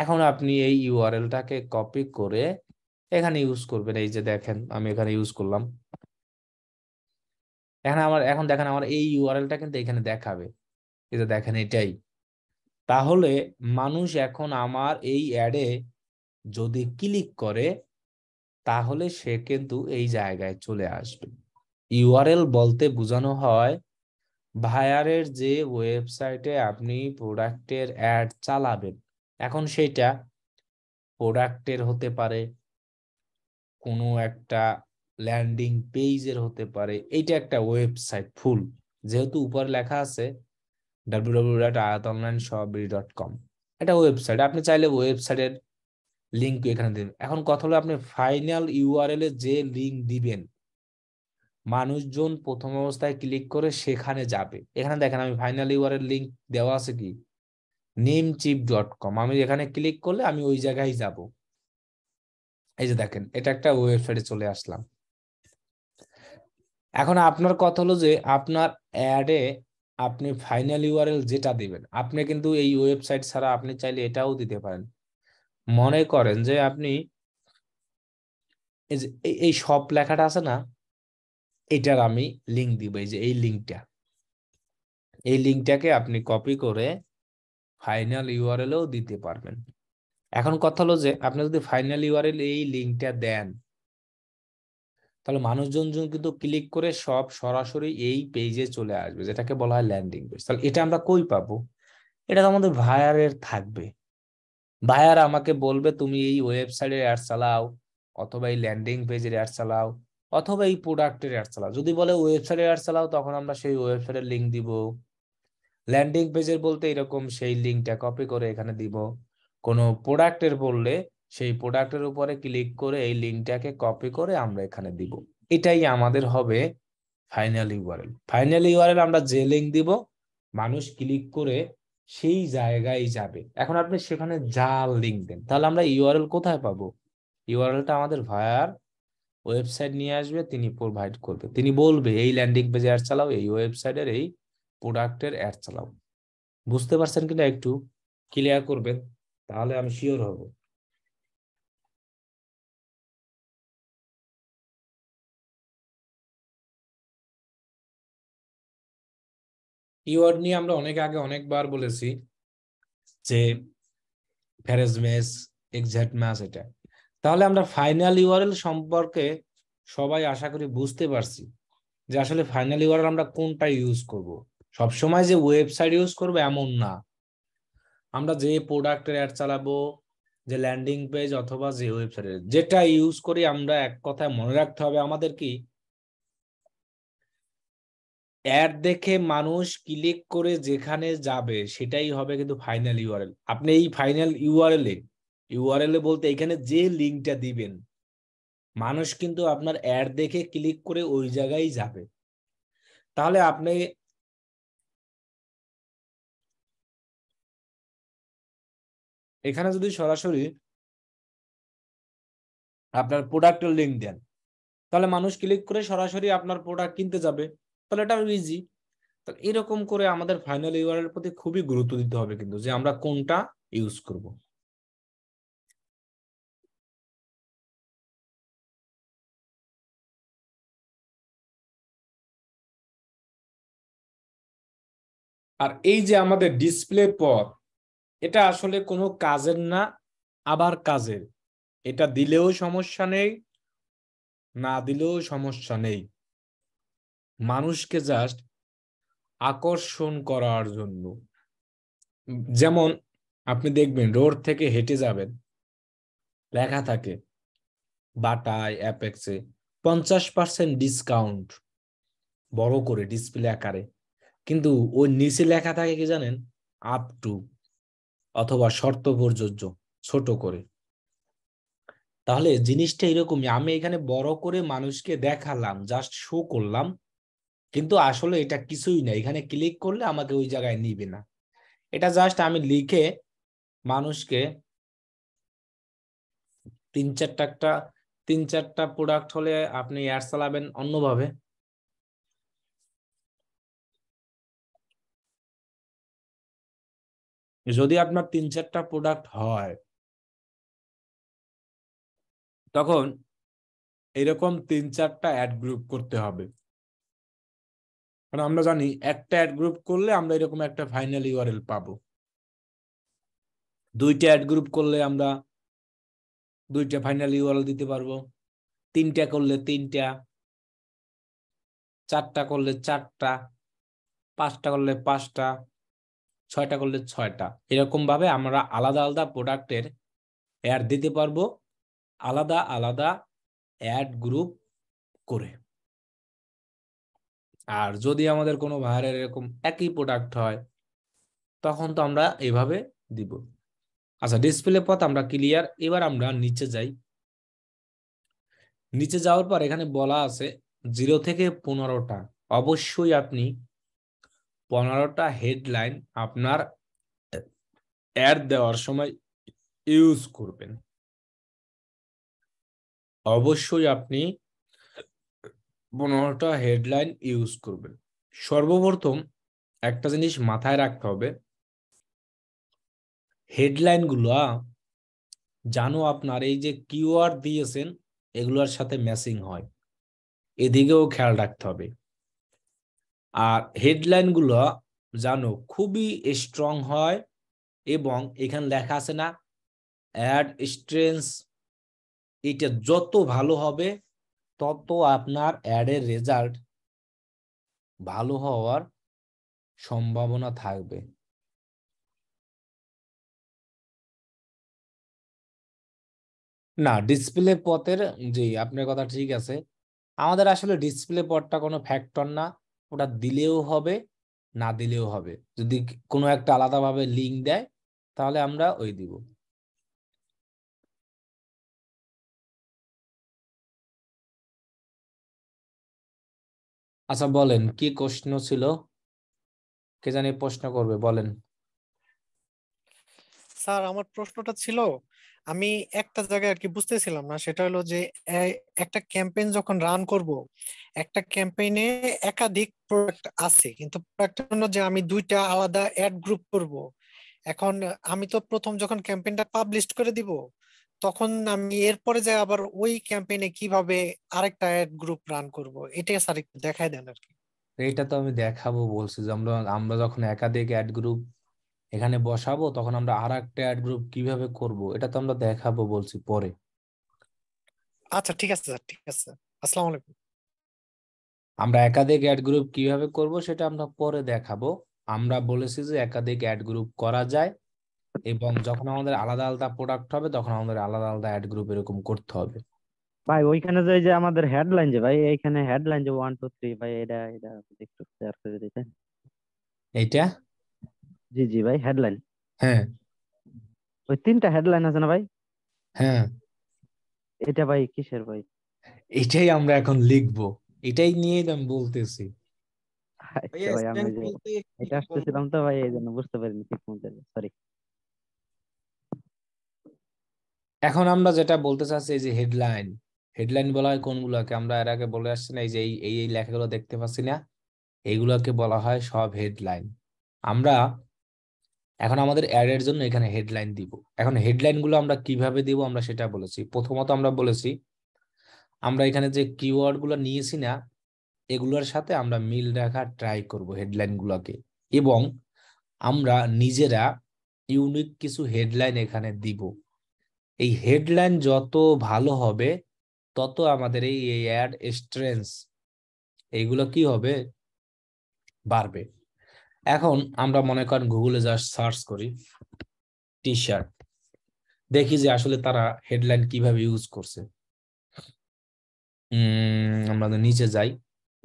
এখন আপনি এই ইউআরএলটাকে কপি করে এখানে ইউজ করবেন এই যে দেখেন আমি এখানে ইউজ করলাম এখন আমার এখন দেখেন আমার এই ইউআরএলটা কিন্তু এখানে দেখাবে এই যে দেখেন এটাই তাহলে মানুষ এখন আমার এই অ্যাডে যদি ক্লিক করে তাহলে সে কিন্তু এই জায়গায় চলে আসবে ইউআরএল বলতে বোঝানো হয় ভায়ারের যে ওয়েবসাইটে আপনি প্রোডাক্টের অ্যাড চালাবেন এখন সেটা প্রোডাক্টের হতে পারে কোনো একটা ল্যান্ডিং পেজের হতে পারে এইটা একটা ওয়েবসাইট ফুল যেহেতু উপরে লেখা আছে W W dot Ayat online dot com এটা ওয়েবসাইট আপনি চাইলে ওয়েবসাইটের লিঙ্ক এখানে দেবেন এখন কথা হলো আপনি ফাইনাল ইউআরএল এ যে লিঙ্ক দিবেন মানুষজন প্রথম অবস্থায় ক্লিক করে সেখানে যাবে এখানে দেখেন আমি ফাইনাল ইউআরের লিঙ্ক দেওয়া আছে কি নেম চিপ ডট কম আমি এখানে ক্লিক করলে আমি ওই জায়গায় যাব এই যে দেখেন এটা একটা ওয়েবসাইটে চলে আসলাম এখন আপনার কথা হলো যে আপনার অ্যাডে আপনি ফাইনাল ইউআরএল যেটা দিবেন আপনি কিন্তু এই ওয়েবসাইট ছাড়া আপনি চাইলে এটাও দিতে পারেন মনে করেন যে আপনি এই সব লেখাটা আছে না এটার আমি লিঙ্ক দিব এই যে এই লিঙ্কটা এই লিঙ্কটাকে আপনি কপি করে ফাইনাল ইউআরএলও দিতে পারবেন এখন কথা হলো যে আপনি যদি ফাইনাল ইউআরএল এই লিঙ্কটা দেন তাহলে মানুষজন কিন্তু ক্লিক করে সব সরাসরি এই পেজে চলে আসবে যেটাকে বলা হয় ল্যান্ডিং পেজ তাহলে এটা আমরা কই পাবো এটা তো আমাদের ভায়ারের থাকবে ভায়ার আমাকে বলবে তুমি এই ওয়েবসাইটের অ্যাড চালাও অথবা এই ল্যান্ডিং পেজের অ্যাড চালাও অথবা এই প্রোডাক্টের অ্যাড চালাও যদি বলে ওয়েবসাইটে অ্যাড চালাও তখন আমরা সেই ওয়েবসাইটের লিঙ্ক দিব ল্যান্ডিং পেজের বলতে এরকম সেই লিঙ্কটা কপি করে এখানে দিব কোনো প্রোডাক্টের বললে সেই প্রোডাক্টের উপরে ক্লিক করে এই লিঙ্কটাকে কপি করে আমরা এখানে দিব এটাই আমাদের হবে ফাইনাল ইউআরএল ফাইনাল ইউআরএল আমরা যে লিঙ্ক দিব মানুষ ক্লিক করে সেই জায়গায় যাবে এখন আপনি সেখানে যা লিঙ্ক দেন তাহলে আমরা ইউআরএল কোথায় পাবো ইউআরএলটা আমাদের ভায়ার ওয়েবসাইট নিয়ে আসবে তিনি প্রোভাইড করবে তিনি বলবে এই ল্যান্ডিং পেজে অ্যাড চালাও এই ওয়েবসাইটের এই প্রোডাক্টের অ্যাড চালাও বুঝতে পারছেন কিনা একটু ক্লিয়ার করবেন তাহলে আমি শিওর হব ইওয়ার্ড নিয়ে আমরা অনেক আগে অনেকবার বলেছি যে ফ্যারেজ ম্যাচ এক্সাক্ট ম্যাচ এটা তাহলে আমরা ফাইনাল ইউআরএল সম্পর্কে সবাই আশা করি বুঝতে পারছি যে আসলে ফাইনাল ইউআরএল আমরা কোনটা ইউজ করব সময় যে ওয়েবসাইট ইউজ করব এমন না আমরা যে প্রোডাক্টের অ্যাড চালাবো যে ল্যান্ডিং পেজ অথবা যে ওয়েবসাইট যেটা ইউজ করি আমরা এক কথায় মনে রাখতে হবে আমাদের কি অ্যাড দেখে মানুষ ক্লিক করে যেখানে যাবে সেটাই হবে কিন্তু ফাইনাল ইউআরএল আপনি এই ফাইনাল ইউআরএল এ ইউআরএল বলতে এখানে যে লিঙ্কটা দিবেন মানুষ কিন্তু আপনার অ্যাড দেখে ক্লিক করে ওই জায়গায় যাবে তাহলে আপনি এখানে যদি সরাসরি আপনার প্রোডাক্টের লিঙ্ক দেন তাহলে মানুষ ক্লিক করে সরাসরি আপনার প্রোডাক্ট কিনতে যাবে তাহলে এটা ইজি এরকম করে আমাদের ফাইনাল ইউআরএল প্রতি খুবই গুরুত্ব দিতে হবে কিন্তু যে আমরা কোনটা ইউজ করব আর এই যে আমাদের ডিসপ্লে পথ এটা আসলে কোনো কাজের না আবার কাজের এটা দিলেও সমস্যা নেই না দিলেও সমস্যা নেই মানুষকে জাস্ট আকর্ষণ করার জন্য যেমন আপনি দেখবেন রোড থেকে হেঁটে যাবেন লেখা থাকে বাটায় অ্যাপেক্সে পঞ্চাশ পার্সেন্ট ডিসকাউন্ট বড় করে ডিসপ্লে আকারে কিন্তু ওই নিচে লেখা থাকে কি জানেন আপ টু অথবা শর্ত প্রযোজ্য ছোট করে তাহলে জিনিসটা এরকমই আমি এখানে বড় করে মানুষকে দেখালাম জাস্ট শো করলাম কিন্তু আসলে এটা কিছুই না এখানে ক্লিক করলে আমাকে ওই জায়গায় নিবে না এটা জাস্ট আমি লিখে মানুষকে তিন চারটা একটা তিন চারটা প্রোডাক্ট হলে আপনি এয়ার চালাবেন অন্যভাবে যদি আপনার তিন চারটা প্রোডাক্ট হয় তখন এরকম তিন চারটা অ্যাড গ্রুপ করতে হবে কারণ আমরা জানি একটা অ্যাড গ্রুপ করলে আমরা এরকম একটা ফাইনাল ইউআরএল পাবো দুইটা অ্যাড গ্রুপ করলে আমরা দুইটা ফাইনাল ইউআরএল দিতে পারবো তিনটা করলে তিনটা চারটা করলে চারটা পাঁচটা করলে পাঁচটা ছয়টা করলে ছয়টা এরকম ভাবে আমরা আলাদা আলাদা প্রোডাক্টের অ্যাড দিতে পারবো আলাদা আলাদা অ্যাড গ্রুপ করে আর যদি আমাদের কোনো ভাইয়ের এরকম একই প্রোডাক্ট হয় তখন তো আমরা এভাবে দিব আচ্ছা ডিসপ্লে পথ আমরা ক্লিয়ার এবার আমরা নিচে যাই নিচে যাওয়ার পর এখানে বলা আছে জিরো থেকে পনেরোটা অবশ্যই আপনি পনেরোটা হেডলাইন আপনার অ্যাড দেওয়ার সময় ইউজ করবেন অবশ্যই আপনি পনেরোটা হেডলাইন ইউজ করবেন সর্বপ্রথম একটা জিনিস মাথায় রাখতে হবে হেডলাইনগুলো জানো আপনার এই যে কিউআর দিয়েছেন এগুলোর সাথে ম্যাচিং হয় এদিকেও খেয়াল রাখতে হবে আর হেডলাইনগুলো জানো খুবই স্ট্রং হয় এবং এখানে লেখা আছে না অ্যাড স্ট্রেন্স এটা যত ভালো হবে তত আপনার অ্যাডের রেজাল্ট ভালো হওয়ার সম্ভাবনা থাকবে না ডিসপ্লে পথের জি আপনার কথা ঠিক আছে আমাদের আসলে ডিসপ্লে পথটা কোনো ফ্যাক্টর না ওটা দিলেও হবে না দিলেও হবে যদি কোনো একটা আলাদাভাবে লিঙ্ক দেয় তাহলে আমরা ওই দিব আচ্ছা বলেন কি প্রশ্ন ছিল কে জানি প্রশ্ন করবে বলেন স্যার আমার প্রশ্নটা ছিল আমি একটা জায়গায় আর কি বুঝতেছিলাম না সেটা হলো যে একটা ক্যাম্পেইন যখন রান করব একটা ক্যাম্পেইনে একাধিক প্রোডাক্ট আছে কিন্তু প্রোডাক্টের জন্য যে আমি দুইটা আলাদা অ্যাড গ্রুপ করব এখন আমি তো প্রথম যখন ক্যাম্পেইনটা পাবলিশ করে দিব তখন আমি এরপরে যে আবার ওই ক্যাম্পেইনে কিভাবে আরেকটা অ্যাড গ্রুপ রান করব এটা স্যার একটু দেখাই দেন আর কি এটা তো আমি দেখাবো বলছি যে আমরা আমরা যখন একাধিক অ্যাড গ্রুপ এখানে বসাবো তখন আমরা আর একটা অ্যাড গ্রুপ কিভাবে করব এটা তো আমরা দেখাবো বলছি পরে আচ্ছা ঠিক আছে স্যার ঠিক আছে আসসালামু আলাইকুম আমরা একাধিক অ্যাড গ্রুপ কিভাবে করব সেটা আমরা পরে দেখাবো আমরা বলেছি যে একাধিক অ্যাড গ্রুপ করা যায় এবং যখন আমাদের আলাদা আলাদা প্রোডাক্ট হবে তখন আমাদের আলাদা আলাদা অ্যাড গ্রুপ এরকম করতে হবে ভাই ওইখানে যে যে আমাদের হেডলাইন যে ভাই এইখানে হেডলাইন যে 1 2 3 ভাই এটা এটা একটু শেয়ার করে দিতেন এইটা জি জি ভাই হেডলাইন হ্যাঁ ওই তিনটা হেডলাইন আছে না ভাই হ্যাঁ এটা ভাই কিসের ভাই এটাই আমরা এখন লিখবো এটাই নিয়ে আমি বলতেছি আচ্ছা এটা আসতেছিলাম তো ভাই এই জন্য বুঝতে পারিনি ঠিক মতো সরি এখন আমরা যেটা বলতে চাচ্ছি এই যে হেডলাইন হেডলাইন বলা হয় কোনগুলোকে আমরা এর আগে বলে আসছি না এই যে এই এই লেখাগুলো দেখতে পাচ্ছি না এইগুলোকে বলা হয় সব হেডলাইন আমরা এখন আমাদের অ্যাডের জন্য এখানে হেডলাইন দিব এখন হেডলাইনগুলো আমরা কিভাবে দেব আমরা সেটা বলেছি প্রথমত আমরা বলেছি আমরা এখানে যে কিওয়ার্ডগুলো নিয়েছি না এগুলোর সাথে আমরা মিল রাখা ট্রাই করব হেডলাইনগুলোকে এবং আমরা নিজেরা ইউনিক কিছু হেডলাইন এখানে দিব এই হেডলাইন যত ভালো হবে তত আমাদের এই অ্যাড স্ট্রেন্স এইগুলো কি হবে বাড়বে এখন আমরা মনে করেন গুগলে যা সার্চ করি টি শার্ট দেখি যে আসলে তারা হেডলাইন কিভাবে ইউজ করছে আমরা নিচে যাই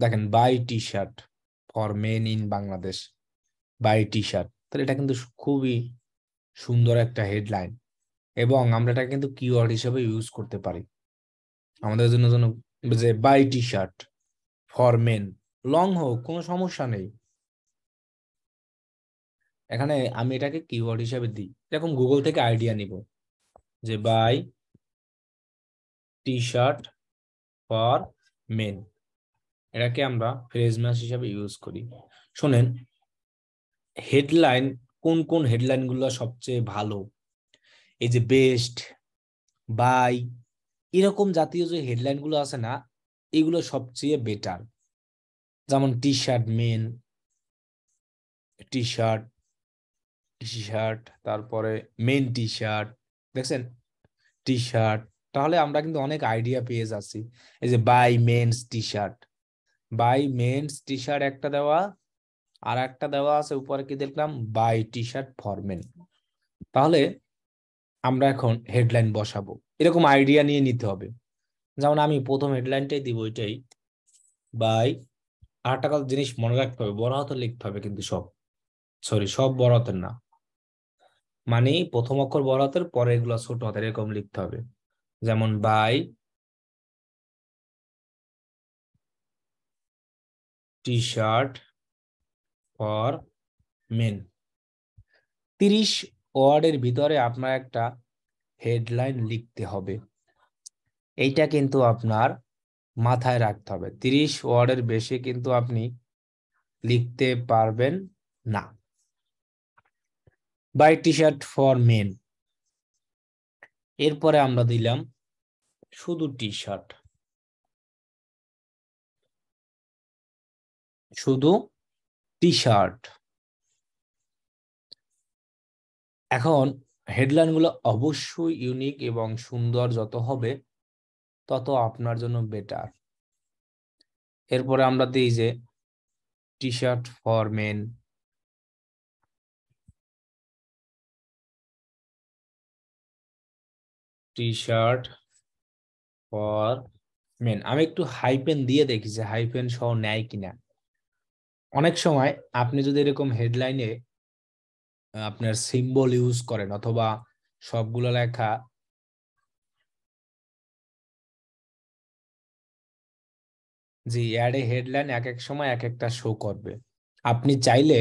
দেখেন buy T shirt for men in Bangladesh buy T shirt তাহলে এটা কিন্তু খুবই সুন্দর একটা হেডলাইন এবং আমরা এটা কিন্তু কিওয়ার্ড হিসেবে ইউজ করতে পারি আমাদের জন্য জন্য যে buy T shirt for men long হোক কোনো সমস্যা নেই এখানে আমি এটাকে কিওয়ার্ড হিসেবে দিই এরকম গুগল থেকে আইডিয়া নিব যে buy T shirt for men এটাকে আমরা ফ্রেজ ম্যাচ হিসাবে ইউজ করি শোনেন হেডলাইন কোন কোন হেডলাইনগুলো সবচেয়ে ভালো এই যে বেস্ট বাই এরকম জাতীয় যে হেডলাইনগুলো আছে না এগুলো সবচেয়ে বেটার যেমন T shirt men T shirt T shirt তারপরে মেন টি শার্ট দেখছেন টি শার্ট তাহলে আমরা কিন্তু অনেক আইডিয়া পেয়ে যাচ্ছি এই যে buy men's T shirt buy men's T shirt একটা দেওয়া আর একটা দেওয়া আছে উপরে কি দেখলাম buy T shirt for men তাহলে আমরা এখন হেডলাইন বসাবো এরকম আইডিয়া নিয়ে নিতে হবে যেমন আমি প্রথম হেডলাইনটাই দিব এটাই বাই আর একটা জিনিস মনে রাখতে হবে বড় হাতে লিখতে হবে কিন্তু সব সরি সব বড় হাতের না মানে প্রথম অক্ষর বড় হাতের পরে এগুলো ছোট হাতের এরকম লিখতে হবে যেমন buy T shirt for men তিরিশ ওয়ার্ডের ভিতরে আপনার একটা হেডলাইন লিখতে হবে এইটা কিন্তু আপনার মাথায় রাখতে হবে তিরিশ ওয়ার্ডের বেশি কিন্তু আপনি লিখতে পারবেন না buy T shirt for men এরপরে আমরা দিলাম শুধু টি শার্ট শুধু টি শার্ট এখন হেডলাইনগুলো অবশ্যই ইউনিক এবং সুন্দর যত হবে তত আপনার জন্য বেটার এরপরে আমরা দিই যে T shirt for men T shirt for men আমি একটু হাইপেন দিয়ে দেখি যে হাইপেন সহ নেয় কিনা অনেক সময় আপনি যদি এরকম হেডলাইনে আপনার সিম্বল ইউজ করেন অথবা সবগুলো লেখা জি অ্যাড এ হেডলাইন এক এক সময় এক একটা শো করবে আপনি চাইলে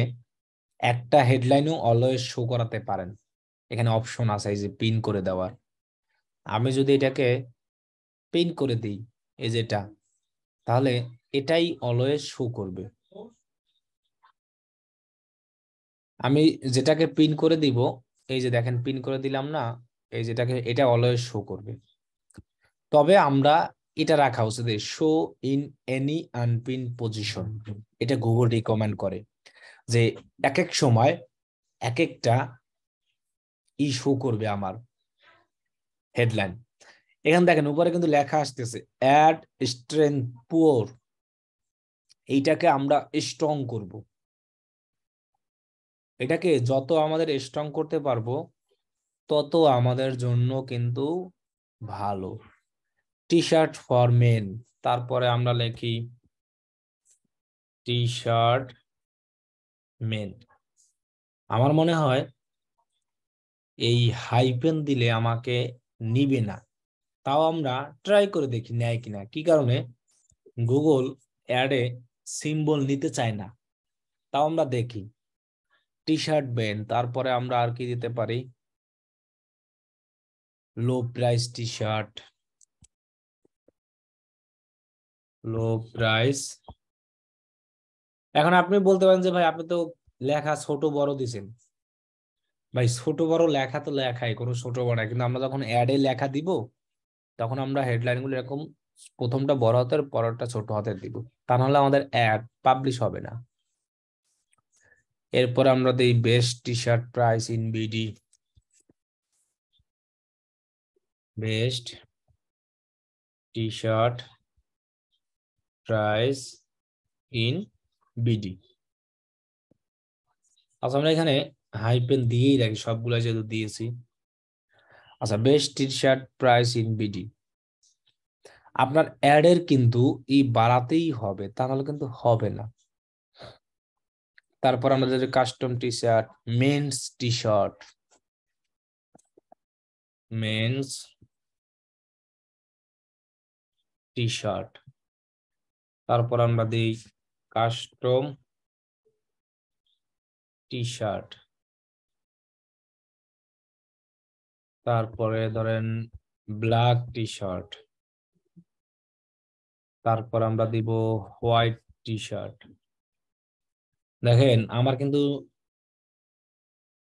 একটা হেডলাইনও অলওয়েজ শো করাতে পারেন এখানে অপশন আছে এই যে পিন করে দেওয়ার আমি যদি এটাকে পেন করে দিই এই যেটা তাহলে এটাই অলয়ে শো করবে আমি যেটাকে পিন করে দিব এই যে দেখেন পিন করে দিলাম না এই যেটাকে এটা অলয়ে শো করবে তবে আমরা এটা রাখা উচিত show in any unpin position এটা গুগল রিকমেন্ড করে যে এক এক সময় এক একটা ই শো করবে আমার হেডলাইন এখানে দেখেন উপরে কিন্তু লেখা আসতেছে অ্যাড স্ট্রেংথ পুয়ার এইটাকে আমরা স্ট্রং করব এটাকে যত আমাদের স্ট্রং করতে পারবো তত আমাদের জন্য কিন্তু ভালো টি শার্ট ফর মেন তারপরে আমরা লিখি টি শার্ট মেন আমার মনে হয় এই হাইপেন দিলে আমাকে নিবে না তাও আমরা ট্রাই করে দেখি নেয় কিনা কি কারণে গুগল অ্যাডে সিম্বল নিতে চায় না তাও আমরা দেখি টি শার্ট বেন তারপরে আমরা আর কি দিতে পারি low price T shirt low price এখন আপনি বলতে পারেন যে ভাই আপনি তো লেখা ছোট বড় দিছেন ভাই ছোট বড় লেখা তো লেখাই কোনো ছোট বড় কিন্তু আমরা যখন অ্যাডে লেখা দিব তখন আমরা হেডলাইন গুলো এরকম প্রথমটা বড় হাতের পরেরটা ছোট হাতের দিব তা নাহলে আমাদের অ্যাড পাবলিশ হবে না এরপর আমরা দিই best T shirt price in BD best T shirt price in BD আচ্ছা আমরা এখানে হাইপেন দিয়েই রাখি সবগুলো যেহেতু দিয়েছি আচ্ছা best T shirt price in BD আপনার অ্যাডের কিন্তু ই বাড়াতেই হবে তা নাহলে কিন্তু হবে না তারপর আমাদের custom T shirt men's T shirt men's T shirt তারপর আমরা দিই কাস্টম টি শার্ট তারপরে ধরেন ব্ল্যাক টি শার্ট তারপর আমরা দিব হোয়াইট টি শার্ট দেখেন আমার কিন্তু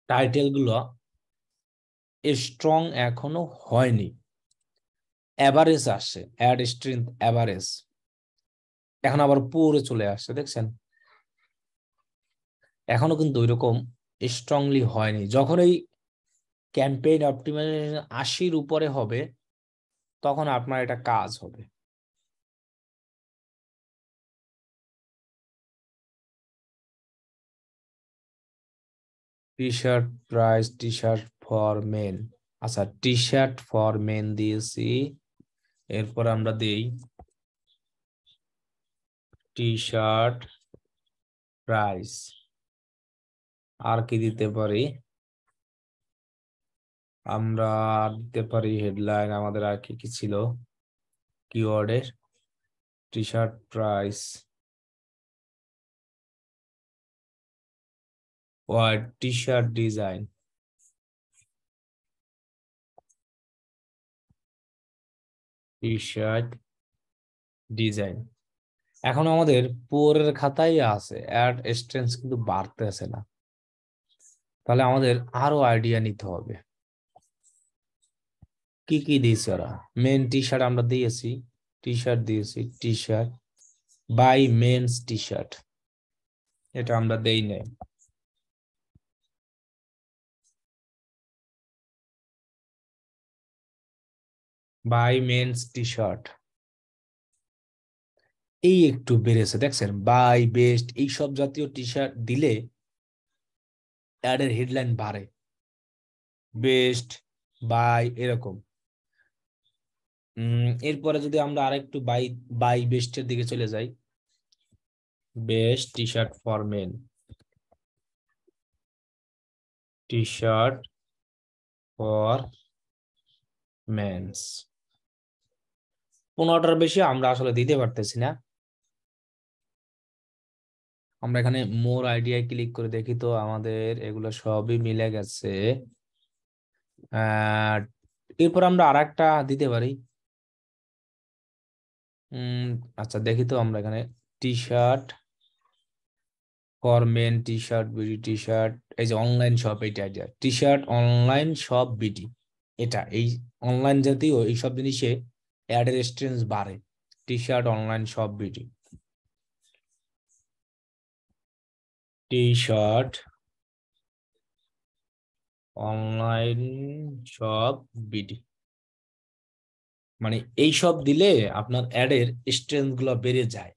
টাইটেলগুলো স্ট্রং এখনো হয়নি অ্যাভারেজ আসে অ্যাড স্ট্রেংথ অ্যাভারেজ এখন আবার পুরো চলে আসছে দেখছেন এখনো কিন্তু ওইরকম স্ট্রংলি হয়নি যখন এই ক্যাম্পেইন অপটিমাইজেশন আশির উপরে হবে তখন আপনার এটা কাজ হবে T shirt price T shirt for men আচ্ছা টি শার্ট ফর মেন দিয়েছি এরপর আমরা দিই টি শার্ট প্রাইস আর কি দিতে পারি আমরা দিতে পারি হেডলাইন আমাদের আর কি কি ছিল কিওয়ার্ডের T shirt price word T shirt design T shirt design এখন আমাদের পোরের খাতাই আছে অ্যাড স্ট্রেন্স কিন্তু বাড়তেছে না তাহলে আমাদের আরো আইডিয়া নিতে হবে কি কি দিয়েছে ওরা মেন টি শার্ট আমরা দিয়েছি টি শার্ট দিয়েছি T shirt buy men's T shirt এটা আমরা দেই নাই বাই মেন্স টি শার্ট এই একটু বেড়েছে দেখছেন বাই বেস্ট এই সব জাতীয় টি শার্ট দিলে অ্যাডের হেডলাইন বাড়ে বেস্ট বাই এরকম উম এরপরে যদি আমরা আরেকটু বাই বাই বেস্টের দিকে চলে যাই best T shirt for men T shirt for men's পনেরোটার বেশি আমরা আসলে দিতে পারতেছি না আমরা এখানে মোর আইডিয়া ক্লিক করে দেখি তো আমাদের এগুলো সবই মিলে গেছে এরপর আমরা আর দিতে পারি উম আচ্ছা দেখি তো আমরা এখানে T shirt for men T shirt BD T shirt এই যে অনলাইন শপ এইটা idea T shirt online shop BD এটা এই অনলাইন জাতীয় এইসব জিনিসে অ্যাড রেস্টুরেন্স বাড়ে T shirt online shop BD T shirt online shop BD মানে এই সব দিলে আপনার অ্যাডের স্ট্রেংথ গুলো বেড়ে যায়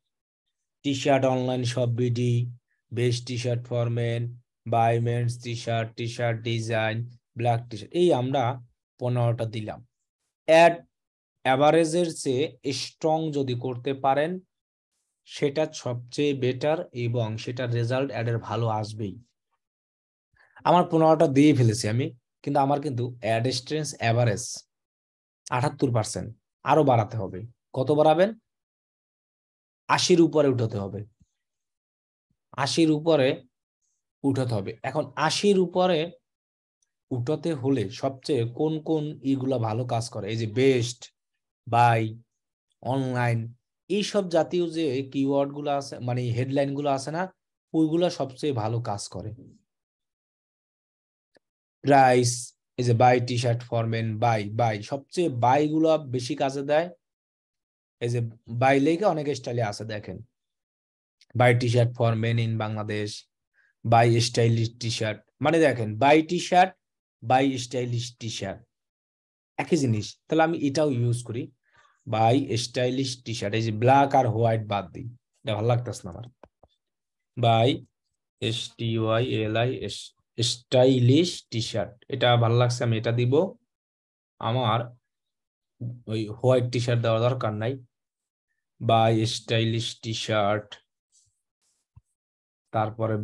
T shirt online shop BD best T shirt for men men T shirt T shirt design black T shirt এই আমরা পনেরোটা দিলাম অ্যাড অ্যাভারেজের চেয়ে স্ট্রং যদি করতে পারেন সেটা সবচেয়ে বেটার এবং সেটার রেজাল্ট অ্যাডের ভালো আসবেই আমার পনেরোটা দিয়ে ফেলেছি আমি কিন্তু আমার কিন্তু অ্যাড স্ট্রেন্স অ্যাভারেজ আটাত্তর পার্সেন্ট আরো বাড়াতে হবে কত বাড়াবেন আশির উপরে উঠাতে হবে আশির উপরে উঠাতে হবে এখন আশির উপরে উঠাতে হলে সবচেয়ে কোন কোন ইগুলা ভালো কাজ করে এই যে বেস্ট বাই অনলাইন এইসব জাতীয় যে কিওয়ার্ড গুলো আছে মানে হেডলাইন গুলো আছে না ওইগুলা সবচেয়ে ভালো কাজ করে প্রাইস এই যে buy T shirt for men buy buy সবচেয়ে গুলো বেশি কাজে দেয় এই যে বাই লেগে অনেক স্টাইলে আছে দেখেন buy T shirt for men in Bangladesh buy stylish T shirt মানে দেখেন buy T shirt buy stylish T shirt একই জিনিস তাহলে আমি এটাও ইউজ করি বাই স্টাইলিশ টি শার্ট এই যে ব্ল্যাক আর হোয়াইট বাদ দিই এটা ভালো লাগতেছে না আমার buy S T Y L I S stylish T shirt এটা ভালো লাগছে আমি এটা দিব আমার ওই হোয়াইট টি শার্ট দেওয়া দরকার নাই বাই স্টাইলিশ টি শার্ট তারপরে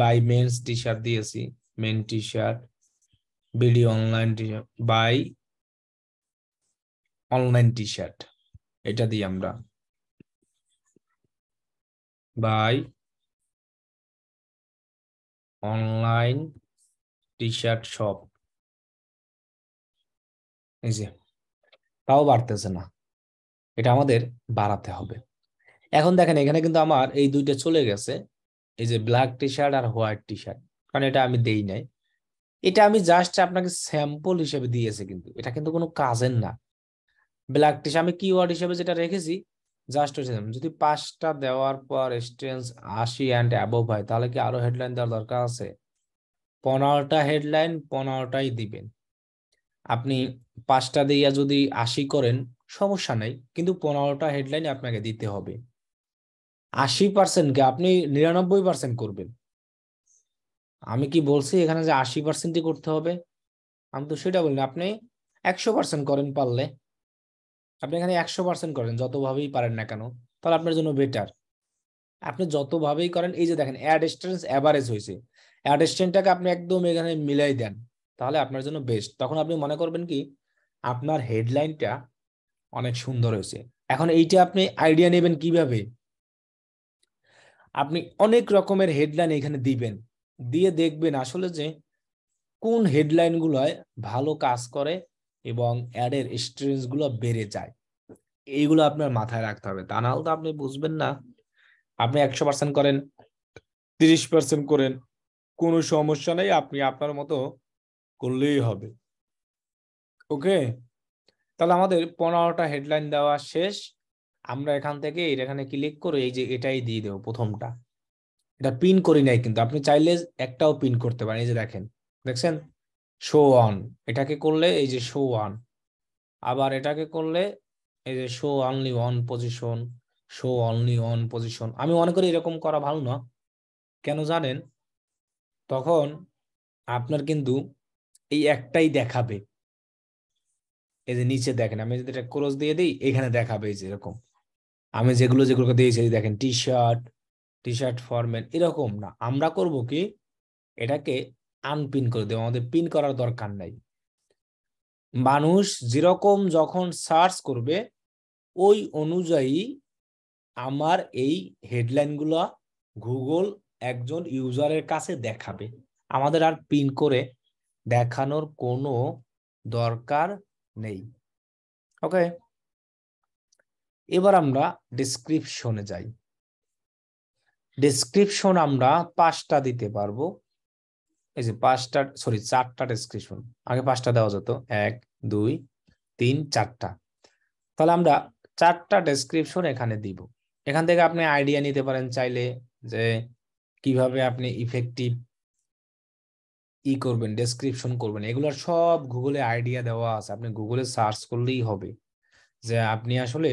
বাই মেন্স টি শার্ট দিয়েছি men T shirt BD online T shirt buy online T shirt এটা দিই আমরা buy online T shirt shop এই যে তাও বাড়তেছে না এটা আমাদের বাড়াতে হবে এখন দেখেন এখানে কিন্তু আমার এই দুইটা চলে গেছে এই যে ব্ল্যাক টি শার্ট আর হোয়াইট টি শার্ট কারণ এটা আমি দেই নাই এটা আমি জাস্ট আপনাকে স্যাম্পল হিসেবে দিয়েছি কিন্তু এটা কিন্তু কোনো কাজের না ব্ল্যাক টি শার্ট আমি কিওয়ার্ড হিসেবে যেটা রেখেছি জাস্ট হচ্ছে যদি পাঁচটা দেওয়ার পর এক্সটেন্স আশি অ্যান্ড অ্যাবভ হয় তাহলে কি আরো হেডলাইন দেওয়ার দরকার আছে পনেরোটা হেডলাইন পনেরোটাই দিবেন আপনি পাঁচটা দিয়ে যদি আশি করেন সমস্যা নাই কিন্তু পনেরোটা হেডলাইন আপনাকে দিতে হবে আশি পার্সেন্টকে আপনি নিরানব্বই পার্সেন্ট করবেন আমি কি বলছি এখানে যে আশি পার্সেন্টই করতে হবে আমি তো সেটা বলি আপনি একশো পার্সেন্ট করেন পারলে আপনি এখানে একশো পার্সেন্ট করেন যতভাবেই পারেন না কেন তাহলে আপনার জন্য বেটার আপনি যতভাবেই করেন এই যে দেখেন এয়ার ডিস্টেন্স অ্যাভারেজ হয়েছে এয়ার ডিস্টেন্সটাকে আপনি একদম এখানে মিলাই দেন তাহলে আপনার জন্য বেস্ট তখন আপনি মনে করবেন কি আপনার হেডলাইনটা অনেক সুন্দর হয়েছে এখন এইটা আপনি আইডিয়া নেবেন কিভাবে আপনি অনেক রকমের হেডলাইন এখানে দিবেন দিয়ে দেখবেন আসলে যে কোন হেডলাইনগুলোয় ভালো কাজ করে এবং অ্যাডের গুলো বেড়ে যায় এইগুলো আপনার মাথায় রাখতে হবে তা নাহলে তো আপনি বুঝবেন না আপনি একশো পার্সেন্ট করেন তিরিশ পার্সেন্ট করেন কোনো সমস্যা নেই আপনি আপনার মতো করলেই হবে ওকে তাহলে আমাদের পনেরোটা হেডলাইন দেওয়া শেষ আমরা এখান থেকে এখানে ক্লিক করে এই যে এটাই দিয়ে দেবো প্রথমটা এটা পিন করি নাই কিন্তু আপনি চাইলে একটাও পিন করতে পারেন এই যে দেখেন দেখছেন শো অন এটাকে করলে এই যে শো ওয়ান আবার এটাকে করলে এই যে show only on position show only on position আমি মনে করি এরকম করা ভালো না কেন জানেন তখন আপনার কিন্তু এই একটাই দেখাবে এই যে নিচে দেখেন আমি যদি এটা ক্রস দিয়ে দিই এখানে দেখাবে এই যে এরকম আমি যেগুলো যেগুলোকে দিয়েছি দেখেন T shirt T shirt for men এরকম না আমরা করব কি এটাকে আনপিন করে দেবো আমাদের পিন করার দরকার নাই মানুষ যেরকম যখন সার্চ করবে ওই অনুযায়ী আমার এই হেডলাইনগুলো গুগল একজন ইউজারের কাছে দেখাবে আমাদের আর পিন করে দেখানোর কোনো দরকার নেই ওকে এবার আমরা ডিসক্রিপশনে যাই ডিসক্রিপশন আমরা পাঁচটা দিতে পারবো এই যে পাঁচটা সরি চারটা ডেসক্রিপশন আগে পাঁচটা দেওয়া যেত এক দুই তিন চারটা তাহলে আমরা চারটা ডেসক্রিপশন এখানে দিব এখান থেকে আপনি আইডিয়া নিতে পারেন চাইলে যে কিভাবে আপনি ইফেক্টিভ ই করবেন ডেসক্রিপশন করবেন এগুলো সব গুগলে আইডিয়া দেওয়া আছে আপনি গুগলে সার্চ করলেই হবে যে আপনি আসলে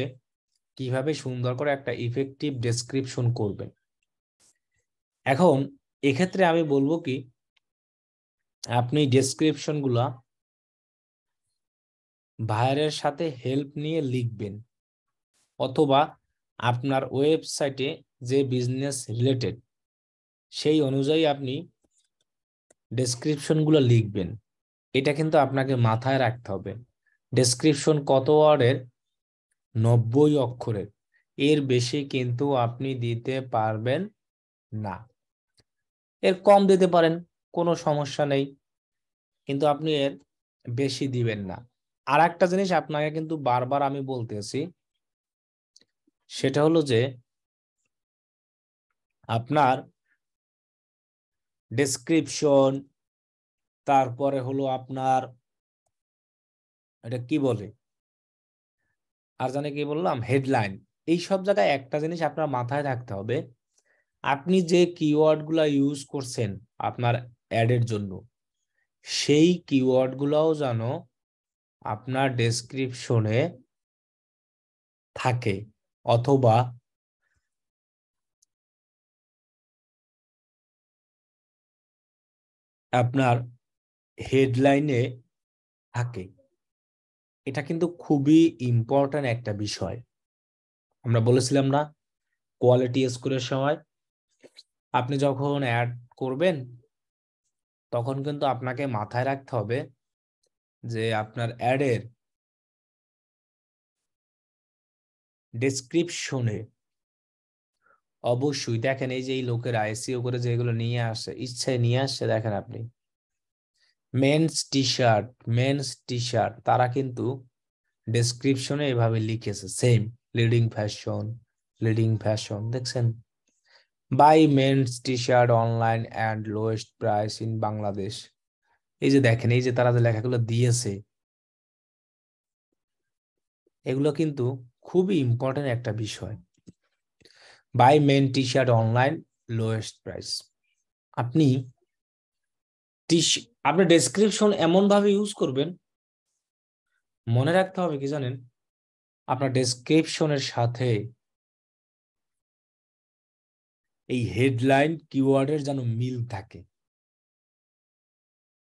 কিভাবে সুন্দর করে একটা ইফেক্টিভ ডেসক্রিপশন করবেন এখন এক্ষেত্রে আমি বলবো কি আপনি ডেসক্রিপশনগুলা ভাইয়ের সাথে হেল্প নিয়ে লিখবেন অথবা আপনার ওয়েবসাইটে যে বিজনেস রিলেটেড সেই অনুযায়ী আপনি ডেসক্রিপশনগুলো লিখবেন এটা কিন্তু আপনাকে মাথায় রাখতে হবে ডেসক্রিপশন কত ওয়ার্ডের নব্বই অক্ষরের এর বেশি কিন্তু আপনি দিতে পারবেন না এর কম দিতে পারেন কোনো সমস্যা নেই কিন্তু আপনি এর বেশি দিবেন না আর একটা জিনিস আপনাকে কিন্তু বারবার আমি বলতেছি সেটা হলো যে আপনার ডেসক্রিপশন তারপরে হলো আপনার এটা কি বলে আর জানে কি বললাম হেডলাইন এই সব জায়গায় একটা জিনিস আপনার মাথায় থাকতে হবে আপনি যে কিওয়ার্ডগুলো ইউজ করছেন আপনার অ্যাডের জন্য সেই কিওয়ার্ডগুলোও যেন আপনার ডেসক্রিপশনে থাকে অথবা আপনার হেডলাইনে থাকে এটা কিন্তু খুবই ইম্পর্ট্যান্ট একটা বিষয় আমরা বলেছিলাম না কোয়ালিটি স্কোরের সময় আপনি যখন অ্যাড করবেন তখন কিন্তু আপনাকে মাথায় রাখতে হবে যে আপনার অ্যাডের ডেসক্রিপশনে অবশ্যই দেখেন এই যে এই লোকের আইসিও করে যেগুলো নিয়ে আসে ইচ্ছায় নিয়ে আসছে দেখেন আপনি men's T shirt men's T shirt তারা কিন্তু ডেসক্রিপশনে এভাবে লিখেছে same leading fashion leading fashion দেখছেন buy men's T shirt online and lowest price in Bangladesh এই যে দেখেন এই যে তারা যে লেখাগুলো দিয়েছে এগুলো কিন্তু খুবই ইম্পর্টেন্ট একটা বিষয় buy men T shirt online lowest price আপনি টি আপনার ডেসক্রিপশন এমনভাবে ইউজ করবেন মনে রাখতে হবে কি জানেন আপনার ডেসক্রিপশনের সাথে এই হেডলাইন কিওয়ার্ডের যেন মিল থাকে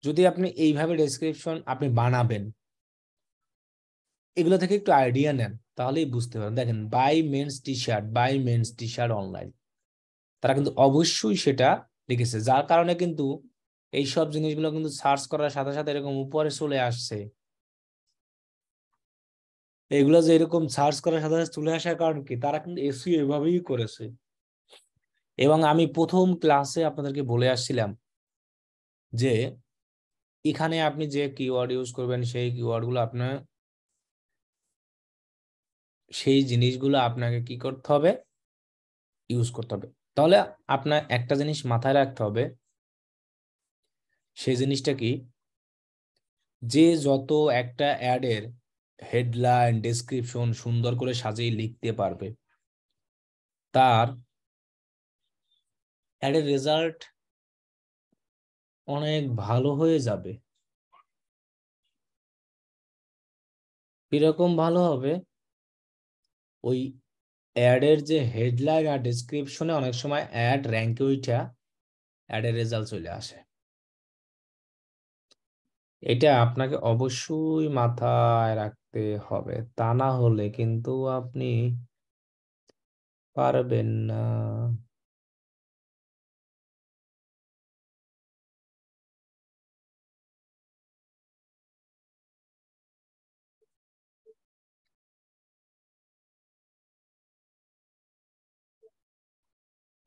যদি আপনি এইভাবে ডেসক্রিপশন আপনি বানাবেন এগুলো থেকে একটু আইডিয়া নেন তাহলেই বুঝতে পারেন দেখেন buy men's T shirt buy men's T shirt online তারা কিন্তু অবশ্যই সেটা লিখেছে যার কারণে কিন্তু এই সব জিনিসগুলো কিন্তু সার্চ করার সাথে সাথে এরকম উপরে চলে আসছে এগুলো যে এরকম সার্চ করার সাথে সাথে চলে আসার কারণ কি তারা কিন্তু এসিও এভাবেই করেছে এবং আমি প্রথম ক্লাসে আপনাদেরকে বলে আসছিলাম যে এখানে আপনি যে কিওয়ার্ড ইউজ করবেন সেই কিওয়ার্ডগুলো আপনার সেই জিনিসগুলো আপনাকে কি করতে হবে ইউজ করতে হবে তাহলে আপনার একটা জিনিস মাথায় রাখতে হবে সেই জিনিসটা কি যে যত একটা অ্যাডের হেডলাইন ডেসক্রিপশন সুন্দর করে সাজিয়ে লিখতে পারবে তার অ্যাড এ রেজাল্ট অনেক ভালো হয়ে যাবে কিরকম ভালো হবে ওই অ্যাডের যে হেডলাইন আর ডিসক্রিপশনে অনেক সময় অ্যাড র্যাঙ্কে ওইটা অ্যাডের রেজাল্ট চলে আসে এটা আপনাকে অবশ্যই মাথায় রাখতে হবে তা না হলে কিন্তু আপনি পারবেন না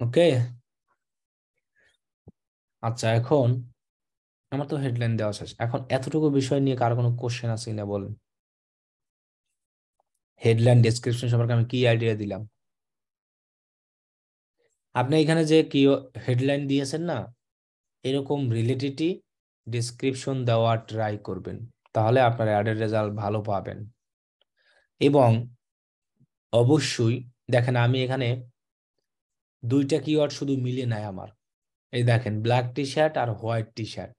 ওকে আচ্ছা এখন আমার তো হেডলাইন দেওয়া শেষ এখন এতটুকু বিষয় নিয়ে কার কোনো কোশ্চেন আছে কিনা বলেন হেডলাইন ডেসক্রিপশন সম্পর্কে আমি কি আইডিয়া দিলাম আপনি এখানে যে কি হেডলাইন দিয়েছেন না এরকম রিলেটিটি ডেসক্রিপশন দেওয়া ট্রাই করবেন তাহলে আপনার অ্যাডের রেজাল্ট ভালো পাবেন এবং অবশ্যই দেখেন আমি এখানে দুইটা কিওয়ার্ড শুধু মিলে নাই আমার এই দেখেন ব্ল্যাক টি শার্ট আর হোয়াইট টি শার্ট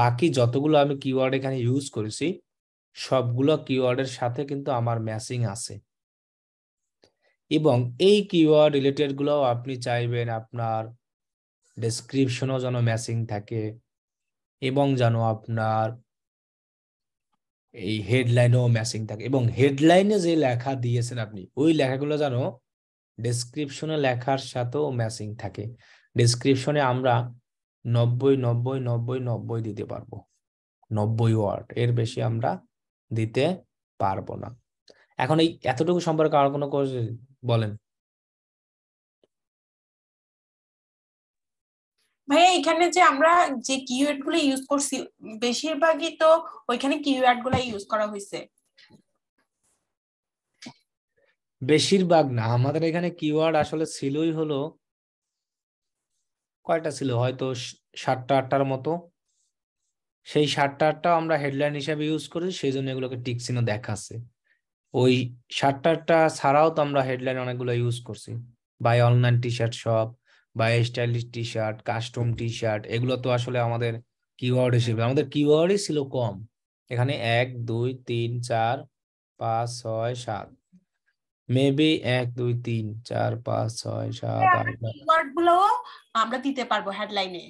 বাকি যতগুলো আমি কিওয়ার্ড এখানে ইউজ করেছি সবগুলো কিওয়ার্ডের সাথে কিন্তু আমার ম্যাচিং আছে এবং এই কিওয়ার্ড রিলেটেডগুলো আপনি চাইবেন আপনার ডেসক্রিপশনও যেন ম্যাচিং থাকে এবং যেন আপনার এই হেডলাইনেও ম্যাচিং থাকে এবং হেডলাইনে যে লেখা দিয়েছেন আপনি ওই লেখাগুলো যেন ডেসক্রিপশনে লেখার সাথেও ম্যাচিং থাকে ডেসক্রিপশনে আমরা নব্বই নব্বই নব্বই নব্বই দিতে পারবো নব্বই ওয়ার্ড এর বেশি আমরা দিতে পারবো না এখন এই এতটুকু সম্পর্কে আর কোনো বলেন ভাইয়া এখানে যে আমরা যে কিউ গুলো ইউজ করছি বেশিরভাগই তো ওইখানে কিউ গুলো ইউজ করা হয়েছে বেশিরভাগ না আমাদের এখানে কিওয়ার্ড আসলে ছিলই হলো কয়টা ছিল হয়তো সাতটা আটটার মতো সেই সাতটা আটটাও আমরা হেডলাইন হিসাবে ইউজ করি সেই জন্য এগুলোকে টিকসিন দেখাচ্ছে ওই সাতটা আটটা ছাড়াও তো আমরা হেডলাইন অনেকগুলো ইউজ করছি buy online T shirt shop buy stylish T shirt custom T shirt এগুলো তো আসলে আমাদের কিওয়ার্ড হিসেবে আমাদের কিওয়ার্ডই ছিল কম এখানে এক দুই তিন চার পাঁচ ছয় সাত মেবি এক দুই তিন চার পাঁচ ছয় সাত আট গুলো আমরা দিতে পারবো হেডলাইনে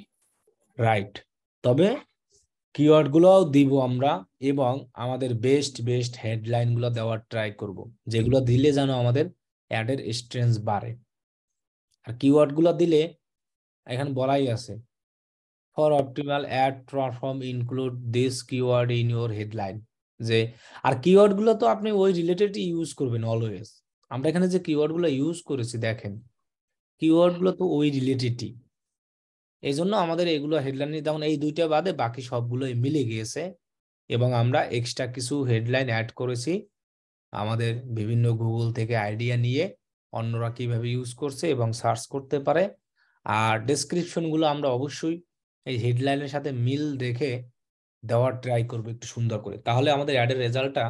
রাইট তবে গুলো দিব আমরা এবং আমাদের বেস্ট বেস্ট হেডলাইন গুলো দেওয়ার ট্রাই করব যেগুলো দিলে যেন আমাদের অ্যাডের স্ট্রেংথ বাড়ে আর গুলো দিলে এখন বলাই আছে for optimal ad platform include this keyword in your headline যে আর গুলো তো আপনি ওই রিলেটেড ইউজ করবেন অলওয়েজ আমরা এখানে যে কিওয়ার্ডগুলো ইউজ করেছি দেখেন কিওয়ার্ডগুলো তো ওই রিলেটেডই এই জন্য আমাদের এগুলো হেডলাইন যেমন এই দুইটা বাদে বাকি সবগুলোই মিলে গিয়েছে এবং আমরা এক্সট্রা কিছু হেডলাইন অ্যাড করেছি আমাদের বিভিন্ন গুগল থেকে আইডিয়া নিয়ে অন্যরা কিভাবে ইউজ করছে এবং সার্চ করতে পারে আর ডেসক্রিপশনগুলো আমরা অবশ্যই এই হেডলাইনের সাথে মিল রেখে দেওয়ার ট্রাই করবো একটু সুন্দর করে তাহলে আমাদের অ্যাডের রেজাল্টটা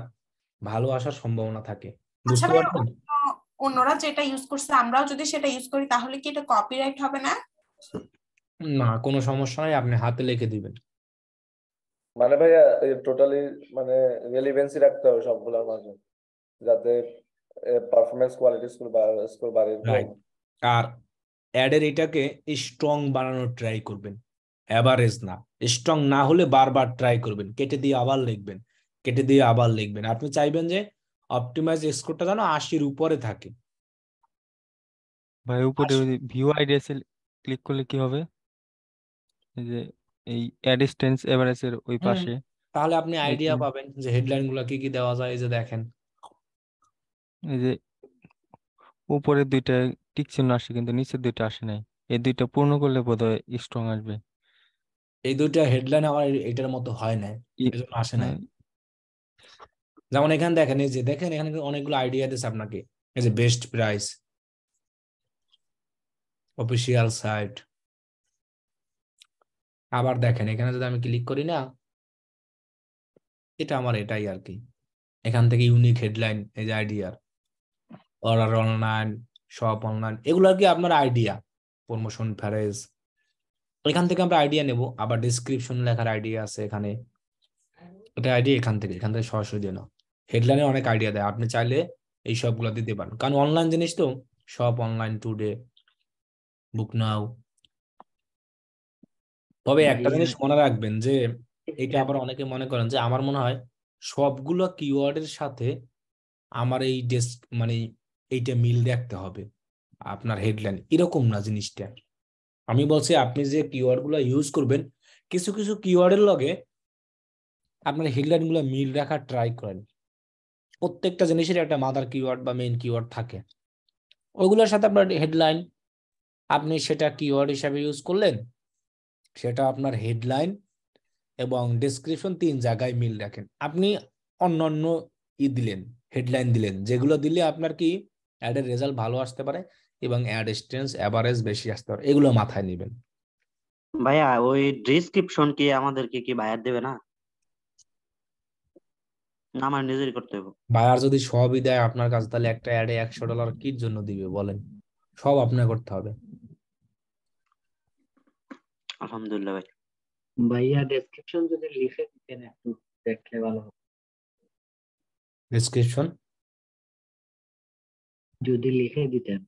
ভালো আসার সম্ভাবনা থাকে বুঝতে আচ্ছা, পারছেন অন্যরা যেটা ইউজ করছে আমরাও যদি সেটা ইউজ করি তাহলে কি এটা কপিরাইট হবে না না কোনো সমস্যা নাই আপনি হাতে লিখে দিবেন মানে ভাইয়া টোটালি মানে রেলিভেন্সি রাখতে হবে সবগুলোর মাঝে যাতে পারফরম্যান্স কোয়ালিটি স্কোর স্কোর বাড়ে আর অ্যাডের এটাকে স্ট্রং বানানোর ট্রাই করবেন এভারেজ না স্ট্রং না হলে বারবার ট্রাই করবেন কেটে দিয়ে আবার লিখবেন কেটে দিয়ে আবার লিখবেন আপনি চাইবেন যে অপটিমাইজ স্কোরটা জানো আশির উপরে থাকে ভাই উপরে ভিউ আইডিয়াস ক্লিক করলে কি হবে এই যে এই অ্যাডিস্টেন্স এর ওই পাশে তাহলে আপনি আইডিয়া পাবেন যে হেডলাইন গুলো কি কি দেওয়া যায় এই যে দেখেন এই যে উপরে দুইটা টিক চিহ্ন আসে কিন্তু নিচে দুইটা আসে নাই এই দুইটা পূর্ণ করলে বোধহয় স্ট্রং আসবে এই দুইটা হেডলাইন আমার এটার মতো হয় না এজন্য আসে না হ্যাঁ, যেমন এখানে দেখেন এই যে দেখেন এখানে অনেকগুলো আইডিয়া দিচ্ছে আপনাকে এই যে বেস্ট প্রাইস অফিসিয়াল সাইট আবার দেখেন এখানে যদি আমি ক্লিক করি না এটা আমার এটাই আর কি এখান থেকে ইউনিক হেডলাইন এই যে আইডিয়ার অর্ডার অনলাইন শপ অনলাইন এগুলো আর কি আপনার আইডিয়া প্রমোশন ফ্যারেজ এখান থেকে আমরা আইডিয়া নেব আবার ডিসক্রিপশন লেখার আইডিয়া আছে এখানে এটা আইডিয়া এখান থেকে এখান থেকে সরাসরি দিয়ে নাও হেডলাইনে অনেক আইডিয়া দেয় আপনি চাইলে এই সবগুলো দিতে পারেন কারণ অনলাইন জিনিস তো সব অনলাইন টুডে বুক নাও তবে একটা জিনিস মনে রাখবেন যে এটা আবার অনেকে মনে করেন যে আমার মনে হয় সবগুলো কিওয়ার্ডের সাথে আমার এই ডেস্ক মানে এইটা মিল দেখতে হবে আপনার হেডলাইন এরকম না জিনিসটা আমি বলছি আপনি যে কিওয়ার্ডগুলো ইউজ করবেন কিছু কিছু কিওয়ার্ডের লগে আপনার হেডলাইনগুলো মিল রাখার ট্রাই করেন প্রত্যেকটা জিনিসের একটা মাদার কিওয়ার্ড বা মেইন কিওয়ার্ড থাকে ওগুলোর সাথে আপনার হেডলাইন আপনি সেটা কিওয়ার্ড হিসাবে ইউজ করলেন সেটা আপনার হেডলাইন এবং ডিসক্রিপশন তিন জায়গায় মিল রাখেন আপনি অন্য অন্য ই দিলেন হেডলাইন দিলেন যেগুলো দিলে আপনার কি অ্যাডের রেজাল্ট ভালো আসতে পারে এবং অ্যাড স্টেন্স অ্যাভারেজ বেশি আসতে পারে এগুলো মাথায় নেবেন ভাইয়া ওই ডিসক্রিপশন কি আমাদেরকে কি বায়ার দেবে না আমার নিজের করতে হবে বায়ার যদি সবই দেয় আপনার কাছে তাহলে একটা অ্যাডে একশো ডলার কির জন্য দিবে বলেন সব আপনার করতে হবে আলহামদুলিল্লাহ ভাই ভাইয়া ডেসক্রিপশন যদি লিখে দিতেন একটু দেখলে ভালো হবে ডেসক্রিপশন যদি লিখে দিতেন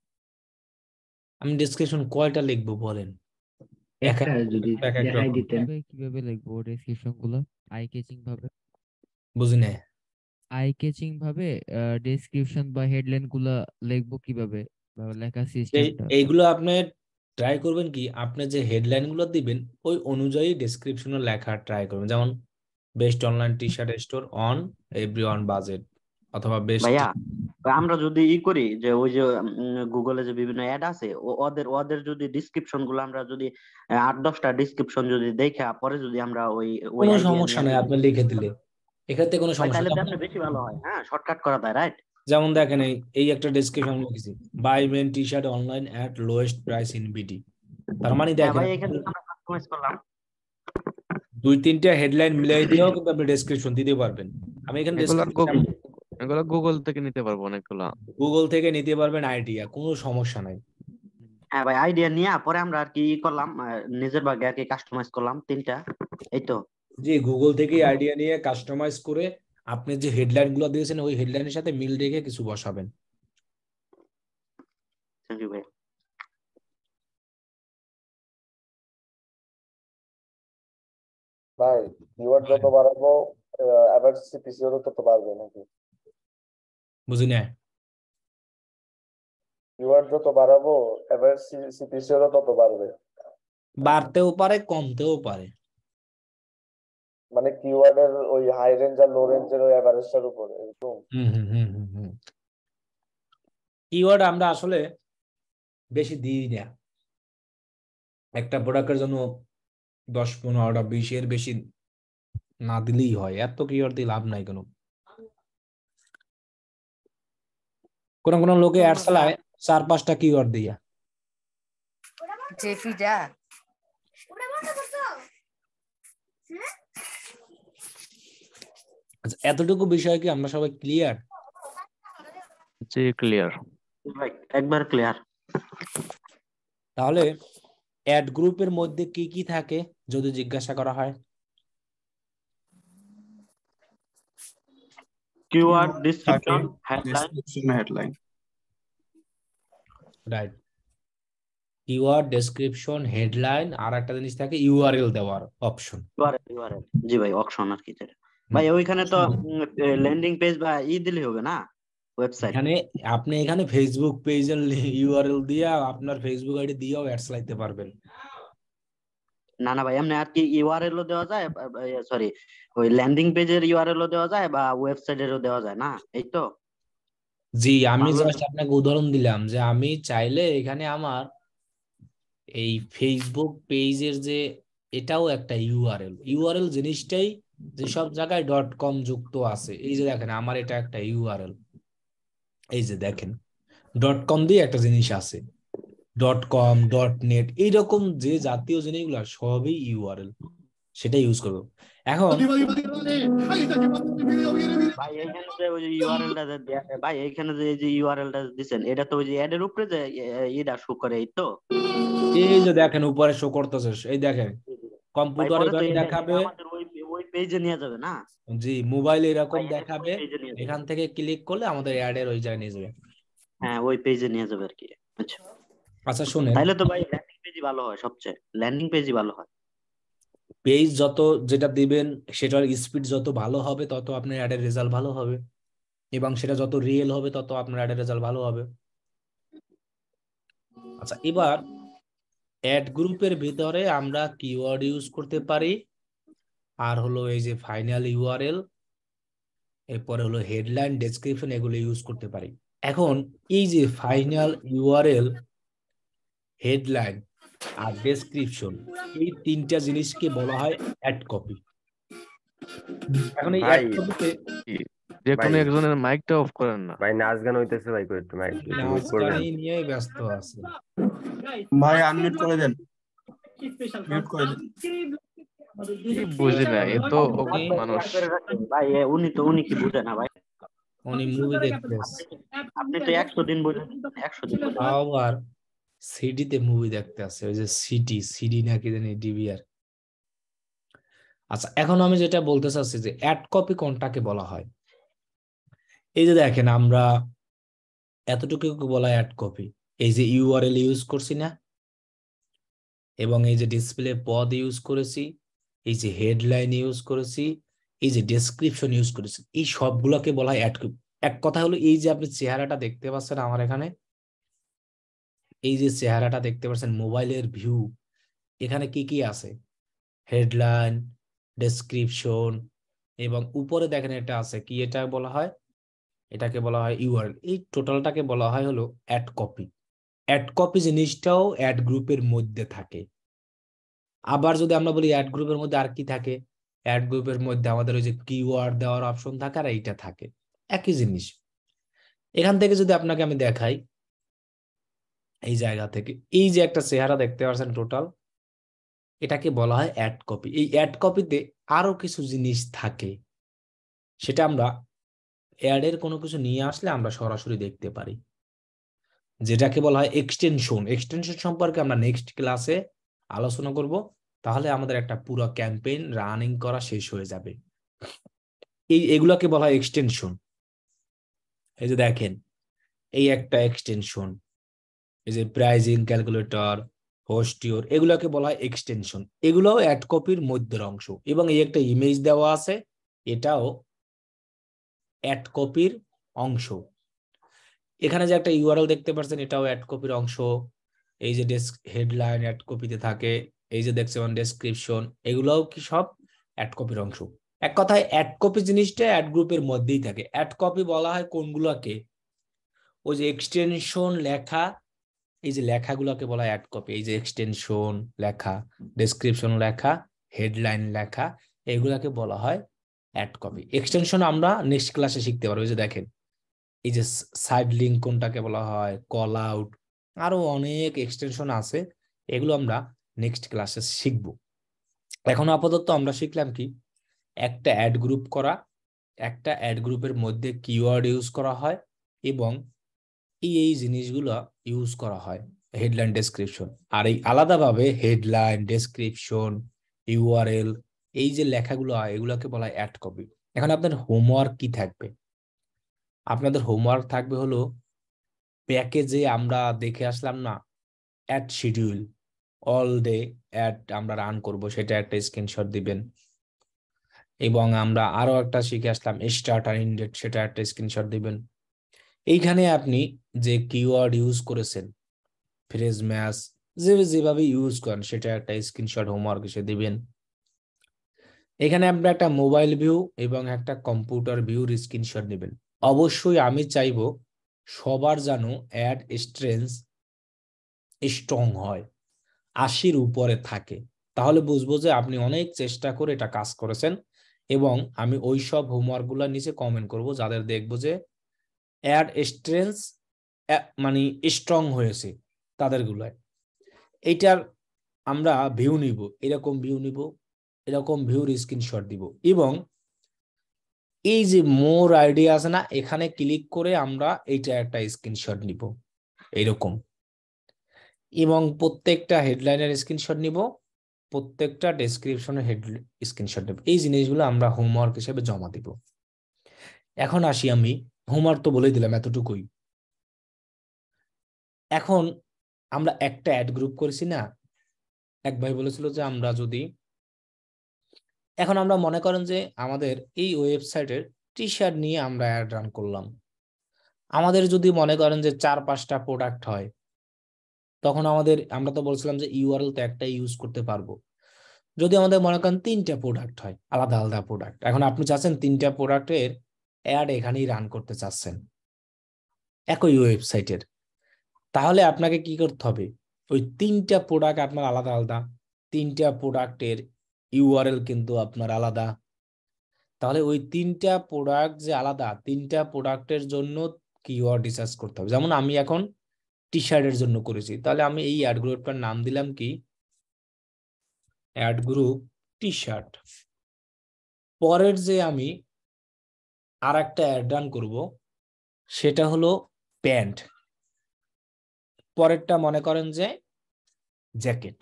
আমি ডেসক্রিপশন কয়টা লিখবো বলেন একটা যদি দেখাই দিতেন কিভাবে লিখবো ডেসক্রিপশন গুলো আই ক্যাচিং ভাবে বুঝিনি আই ক্যাচিং ভাবে ডেসক্রিপশন বা হেডলাইন গুলো লিখবো কিভাবে বা লেখা সিস্টেমটা এইগুলো আপনি ট্রাই করবেন কি আপনি যে হেডলাইন গুলো দিবেন ওই অনুযায়ী ডেসক্রিপশনে লেখা ট্রাই করবেন যেমন best online T shirt store on every on budget অথবা বেস্ট ভাইয়া আমরা যদি ই করি যে ওই যে গুগলে যে বিভিন্ন অ্যাড আছে ওদের ওদের যদি ডেসক্রিপশন গুলো আমরা যদি আট দশটা ডেসক্রিপশন যদি দেখে পরে যদি আমরা ওই ওই সমস্যা নাই আপনি লিখে দিলে এক্ষেত্রে কোনো সমস্যা বেশি ভালো হয় হ্যাঁ শর্টকাট করা যায় রাইট যেমন দেখেন এই এই একটা ডেসক্রিপশন লিখেছি buy men T shirt online at lowest price in BD তার মানে হ্যাঁ, দেখেন দুই তিনটা হেডলাইন মিলাই দিয়েও কিন্তু আপনি ডেসক্রিপশন দিতে পারবেন আমি এখানে এগুলো গুগল থেকে নিতে পারবো অনেকগুলো গুগল থেকে নিতে পারবেন আইডিয়া কোনো সমস্যা নাই হ্যাঁ ভাই আইডিয়া নিয়ে পরে আমরা আর কি করলাম নিজের বাগে আর কি কাস্টমাইজ করলাম তিনটা এই তো জি গুগল থেকে আইডিয়া নিয়ে কাস্টমাইজ করে আপনি যে হেডলাইন গুলো দিয়েছেন ওই হেডলাইনের সাথে মিল রেখে কিছু বসাবেন থ্যাংক ভাই কিওয়ার্ড যত বাড়াবো এভারেজ সিপিসিও তত বাড়বে নাকি বুঝি না কিওয়ার্ড যত বাড়াবো এভারেজ সিপিসিও তত বাড়বে বাড়তেও পারে কমতেও পারে মানে কিওয়ার্ড এর ওই হাই রেঞ্জ আর লো রেঞ্জ এর ওই অ্যাভারেজটার উপরে এরকম কিওয়ার্ড আমরা আসলে বেশি দিই না একটা প্রোডাক্টের জন্য দশ পনেরোটা বিশ এর বেশি না দিলেই হয় এত কিওয়ার্ড দিয়ে লাভ নাই কোনো কোন কোন লোকে অ্যাড চালায় চার পাঁচটা কিওয়ার্ড দিয়া জেপিটা আচ্ছা এতটুকু বিষয় কি আমরা সবাই ক্লিয়ার জি ক্লিয়ার একবার ক্লিয়ার তাহলে অ্যাড গ্রুপের মধ্যে কি কি থাকে যদি জিজ্ঞাসা করা হয় URL description headline headline right URL description headline আর একটা জিনিস থাকে ইউআরএল দেওয়ার অপশন ইউআরএল ইউআরএল জি ভাই অপশন আর কি যেটা ভাই ওইখানে তো ল্যান্ডিং পেজ বা ই দিলে হবে না ওয়েবসাইট এখানে আপনি এখানে ফেসবুক পেজ পেজের ইউআরএল দিয়া আপনার ফেসবুক আইডি দিয়েও অ্যাডস লাইতে পারবেন না না ভাই এমনি আর কি ইউআরএল ও দেওয়া যায় সরি ওই ল্যান্ডিং পেজের ইউআরএল ও দেওয়া যায় বা ইয়ে, ওয়েবসাইটেরও দেওয়া যায় না এই তো জি আমি জাস্ট আপনাকে উদাহরণ দিলাম যে আমি চাইলে এখানে আমার এই ফেসবুক পেজের যে এটাও একটা ইউআরএল ইউআরএল জিনিসটাই যেসব জায়গায় ডট কম যুক্ত আছে এই যে দেখেন আমার এটা একটা ইউআরএল এই যে দেখেন ডট কম দিয়ে একটা জিনিস আছে ডট কম ডট নেট এইরকম যে জাতীয় জিনিসগুলো সবই ইউআরএল সেটা ইউজ করবো এখন ভাই এইখানে যে ওই যে ইউআরএলটা ভাই এইখানে এটা তো ওই যে অ্যাডের উপরে যে এটা শো করে এই তো এই যে দেখেন উপরে শো করতেছে এই দেখেন কম্পিউটারে দেখাবে পেজে নিয়ে যাবে না জি মোবাইল এরকম দেখাবে এখান থেকে ক্লিক করলে আমাদের অ্যাড এর ওই জায়গায় নিয়ে যাবে হ্যাঁ ওই পেজে নিয়ে যাবে আর কি আচ্ছা আচ্ছা শুনে তাহলে তো ভাই ল্যান্ডিং পেজই ভালো হয় সবচেয়ে ল্যান্ডিং পেজই ভালো হয় পেজ যত যেটা দিবেন সেটার স্পিড যত ভালো হবে তত আপনার অ্যাডের রেজাল্ট ভালো হবে এবং সেটা যত রিয়েল হবে তত আপনার অ্যাডের রেজাল্ট ভালো হবে আচ্ছা এবার অ্যাড গ্রুপের ভিতরে আমরা কিওয়ার্ড ইউজ করতে পারি আর হলো এই যে ফাইনাল ইউআরএল এরপরে হলো হেডলাইন ডেসক্রিপশন এগুলো ইউজ করতে পারি এখন এই যে ফাইনাল ইউআরএল হেডলাইন আর ডেসক্রিপশন এই তিনটা জিনিসকে বলা হয় অ্যাড কপি এখন এই অ্যাড কপিতে যে কোনো একজনের মাইকটা অফ করেন না ভাই নাচ গান হইতেছে ভাই কই একটু মাইক মিউট করবেন এই নিয়ে ব্যস্ত আছে ভাই আনমিউট করে দেন মিউট করে দেন বুঝি না এ তো মানুষ ভাই উনি তো উনি কি বুঝে না ভাই উনি মুভি দেখতে আপনি তো 100 দিন বলেন 100 দিন আবার সিডিতে মুভি দেখতে আছে ওই যে সিটি সিডি নাকি জানি ডিবিআর আচ্ছা এখন আমি যেটা বলতে চাচ্ছি যে অ্যাড কপি কোনটাকে বলা হয় এই যে দেখেন আমরা এতটুকু বলা অ্যাড কপি এই যে ইউআরএল ইউজ করছি না এবং এই যে ডিসপ্লে পদ ইউজ করেছি এই যে হেডলাইন ইউজ করেছি এই যে ডেসক্রিপশন ইউজ করেছি এই সবগুলোকে বলা হয় এক কথা হলো এই যে আপনি চেহারাটা দেখতে পাচ্ছেন আমার এখানে এই যে চেহারাটা দেখতে পাচ্ছেন মোবাইলের ভিউ এখানে কি কি আছে হেডলাইন ডেসক্রিপশন এবং উপরে দেখেন এটা আছে কি এটা বলা হয় এটাকে বলা হয় ইউআর এই টোটালটাকে বলা হয় হলো অ্যাড কপি অ্যাড কপি জিনিসটাও অ্যাড গ্রুপের মধ্যে থাকে আবার যদি আমরা বলি অ্যাড গ্রুপের মধ্যে আর কি থাকে অ্যাড গ্রুপের মধ্যে আমাদের ওই যে কিওয়ার্ড দেওয়ার অপশন থাকে আর এইটা থাকে একই জিনিস এখান থেকে যদি আপনাকে আমি দেখাই এই জায়গা থেকে এই যে একটা চেহারা দেখতে পাচ্ছেন টোটাল এটাকে বলা হয় অ্যাড কপি এই অ্যাড কপিতে আরো কিছু জিনিস থাকে সেটা আমরা অ্যাডের কোনো কিছু নিয়ে আসলে আমরা সরাসরি দেখতে পারি যেটাকে বলা হয় এক্সটেনশন এক্সটেনশন সম্পর্কে আমরা নেক্সট ক্লাসে আলোচনা করব তাহলে আমাদের একটা পুরো ক্যাম্পেইন রানিং করা শেষ হয়ে যাবে এই এগুলাকে বলা হয় এক্সটেনশন এই যে দেখেন এই একটা এক্সটেনশন এই যে প্রাইজিং ক্যালকুলেটর হোস্টিওর এগুলোকে বলা হয় এক্সটেনশন এগুলোও অ্যাড কপির মধ্যের অংশ এবং এই একটা ইমেজ দেওয়া আছে এটাও অ্যাড কপির অংশ এখানে যে একটা ইউআরএল দেখতে পাচ্ছেন এটাও অ্যাড কপির অংশ এই যে ডেস্ক হেডলাইন অ্যাড কপিতে থাকে এই যে দেখছে ডেসক্রিপশন এগুলোও কি সব অ্যাড কপির অংশ এক কথায় অ্যাড কপি জিনিসটা অ্যাড গ্রুপের মধ্যেই থাকে অ্যাড কপি বলা হয় কোনগুলোকে ওই যে এক্সটেনশন লেখা এই যে লেখাগুলোকে বলা হয় অ্যাড কপি এই যে এক্সটেনশন লেখা ডেসক্রিপশন লেখা হেডলাইন লেখা এগুলাকে বলা হয় অ্যাড কপি এক্সটেনশন আমরা নেক্সট ক্লাসে শিখতে পারবো এই যে দেখেন এই যে সাইড লিঙ্ক কোনটাকে বলা হয় কল আউট আরও অনেক এক্সটেনশন আছে এগুলো আমরা নেক্সট ক্লাসে শিখব এখন আপাতত আমরা শিখলাম কি একটা অ্যাড গ্রুপ করা একটা অ্যাড গ্রুপের মধ্যে কিওয়ার্ড ইউজ করা হয় এবং এই এই জিনিসগুলো ইউজ করা হয় হেডলাইন ডেসক্রিপশন আর এই আলাদাভাবে হেডলাইন ডেসক্রিপশন ইউআরএল এই যে লেখাগুলো হয় এগুলোকে বলা হয় অ্যাড কপি এখন আপনার হোমওয়ার্ক কি থাকবে আপনাদের হোমওয়ার্ক থাকবে হলো প্যাকেজে আমরা দেখে আসলাম না ad schedule all day ad আমরা রান করব সেটা একটা স্ক্রিনশট দিবেন এবং আমরা আরও একটা শিখে আসলাম স্টার্টার ইন্ডেট সেটা একটা স্ক্রিনশট দিবেন এইখানে আপনি যে কিওয়ার্ড ইউজ করেছেন ফ্রেজ ম্যাচ যে যেভাবে ইউজ করেন সেটা একটা স্ক্রিনশট হোমওয়ার্ক এসে দিবেন এখানে আপনি একটা মোবাইল ভিউ এবং একটা কম্পিউটার ভিউর স্ক্রিনশট নেবেন অবশ্যই আমি চাইবো সবার যেন অ্যাড স্ট্রেন্স স্ট্রং হয় আশির উপরে থাকে তাহলে বুঝবো যে আপনি অনেক চেষ্টা করে এটা কাজ করেছেন এবং আমি ওই সব হোমওয়ার্কগুলোর নিচে কমেন্ট করব যাদের দেখব যে অ্যাড স্ট্রেন্স মানে স্ট্রং হয়েছে তাদেরগুলোয় এইটার আমরা ভিউ নিব এরকম ভিউ নিব এরকম ভিউর স্ক্রিনশট দিব এবং এই যে মোর আইডিয়া আছে না এখানে ক্লিক করে আমরা এইটা একটা স্ক্রিনশট নিব এইরকম এবং প্রত্যেকটা হেডলাইনের স্ক্রিনশট নিব প্রত্যেকটা ডেসক্রিপশনের হেড স্ক্রিনশট নেব এই জিনিসগুলো আমরা হোমওয়ার্ক হিসেবে জমা দিব এখন আসি আমি হোমওয়ার্ক তো বলেই দিলাম এতটুকুই এখন আমরা একটা অ্যাড গ্রুপ করেছি না এক ভাই বলেছিল যে আমরা যদি এখন আমরা মনে করেন যে আমাদের এই ওয়েবসাইটের টি শার্ট নিয়ে আমরা অ্যাড রান করলাম আমাদের যদি মনে করেন যে চার পাঁচটা প্রোডাক্ট হয় তখন আমাদের আমরা তো বলছিলাম যে ইউআরএল তো একটা ইউজ করতে পারবো যদি আমাদের মনে করেন তিনটা প্রোডাক্ট হয় আলাদা আলাদা প্রোডাক্ট এখন আপনি চাচ্ছেন তিনটা প্রোডাক্টের অ্যাড এখানেই রান করতে চাচ্ছেন একই ওয়েবসাইটের তাহলে আপনাকে কি করতে হবে ওই তিনটা প্রোডাক্ট আপনার আলাদা আলাদা তিনটা প্রোডাক্টের ইউআরএল কিন্তু আপনার আলাদা তাহলে ওই তিনটা প্রোডাক্ট যে আলাদা তিনটা প্রোডাক্টের জন্য কিওয়ার্ড রিসার্চ করতে হবে যেমন আমি এখন টি শার্টের জন্য করেছি তাহলে আমি এই অ্যাড গ্রুপটার নাম দিলাম কি অ্যাড গ্রুপ টি শার্ট পরের যে আমি আর একটা অ্যাড রান করবো সেটা হলো প্যান্ট পরেরটা মনে করেন যে জ্যাকেট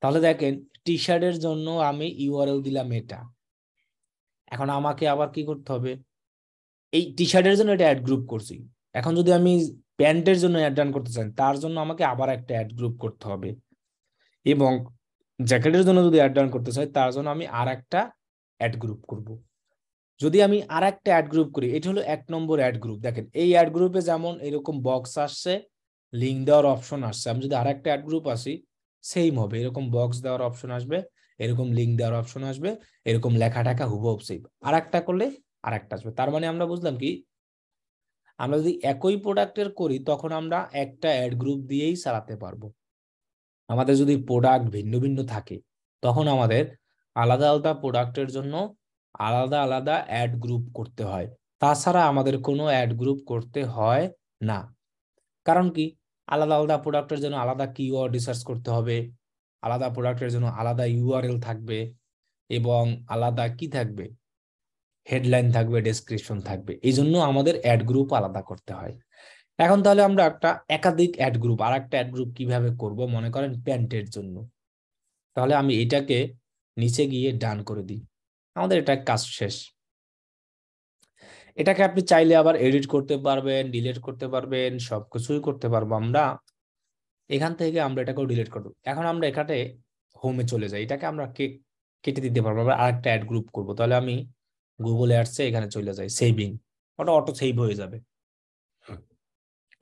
তাহলে দেখেন টি শার্টের জন্য আমি ইউআরএল দিলাম এটা এখন আমাকে আবার কি করতে হবে এই টি শার্টের জন্য এটা অ্যাড গ্রুপ করছি এখন যদি আমি প্যান্টের জন্য অ্যাড ডান করতে চাই তার জন্য আমাকে আবার একটা অ্যাড গ্রুপ করতে হবে এবং জ্যাকেটের জন্য যদি অ্যাড ডান করতে চাই তার জন্য আমি আর একটা অ্যাড গ্রুপ করব যদি আমি আর একটা অ্যাড গ্রুপ করি এটা হলো এক নম্বর অ্যাড গ্রুপ দেখেন এই অ্যাড গ্রুপে যেমন এরকম বক্স আসছে লিঙ্ক দেওয়ার অপশন আসছে আমি যদি আর একটা অ্যাড গ্রুপ আসি সেম হবে এরকম বক্স দেওয়ার অপশন আসবে এরকম লিঙ্ক দেওয়ার অপশন আসবে এরকম লেখা টাকা হুব সেম আর একটা করলে আর একটা আসবে তার মানে আমরা বুঝলাম কি আমরা যদি একই প্রোডাক্টের করি তখন আমরা একটা অ্যাড গ্রুপ দিয়েই চালাতে পারবো আমাদের যদি প্রোডাক্ট ভিন্ন ভিন্ন থাকে তখন আমাদের আলাদা আলাদা প্রোডাক্টের জন্য আলাদা আলাদা অ্যাড গ্রুপ করতে হয় তাছাড়া আমাদের কোনো অ্যাড গ্রুপ করতে হয় না কারণ কি আলাদা আলাদা প্রোডাক্টের জন্য আলাদা কিওয়ার্ড রিসার্চ করতে হবে আলাদা প্রোডাক্টের জন্য আলাদা ইউআরএল থাকবে এবং আলাদা কি থাকবে হেডলাইন থাকবে ডেসক্রিপশন থাকবে এই জন্য আমাদের অ্যাড গ্রুপ আলাদা করতে হয় এখন তাহলে আমরা একটা একাধিক অ্যাড গ্রুপ আর একটা অ্যাড গ্রুপ কিভাবে করব মনে করেন প্যান্টের জন্য তাহলে আমি এটাকে নিচে গিয়ে ডান করে দিই আমাদের এটা কাজ শেষ এটাকে আপনি চাইলে আবার এডিট করতে পারবেন ডিলিট করতে পারবেন সব কিছুই করতে পারবো আমরা এখান থেকে আমরা এটাকেও ডিলিট করবো এখন আমরা এখানে হোমে চলে যাই এটাকে আমরা কেটে দিতে পারবো আমরা আরেকটা অ্যাড গ্রুপ করবো তাহলে আমি গুগল অ্যাডসে এখানে চলে যাই সেভিং ওটা অটো সেভ হয়ে যাবে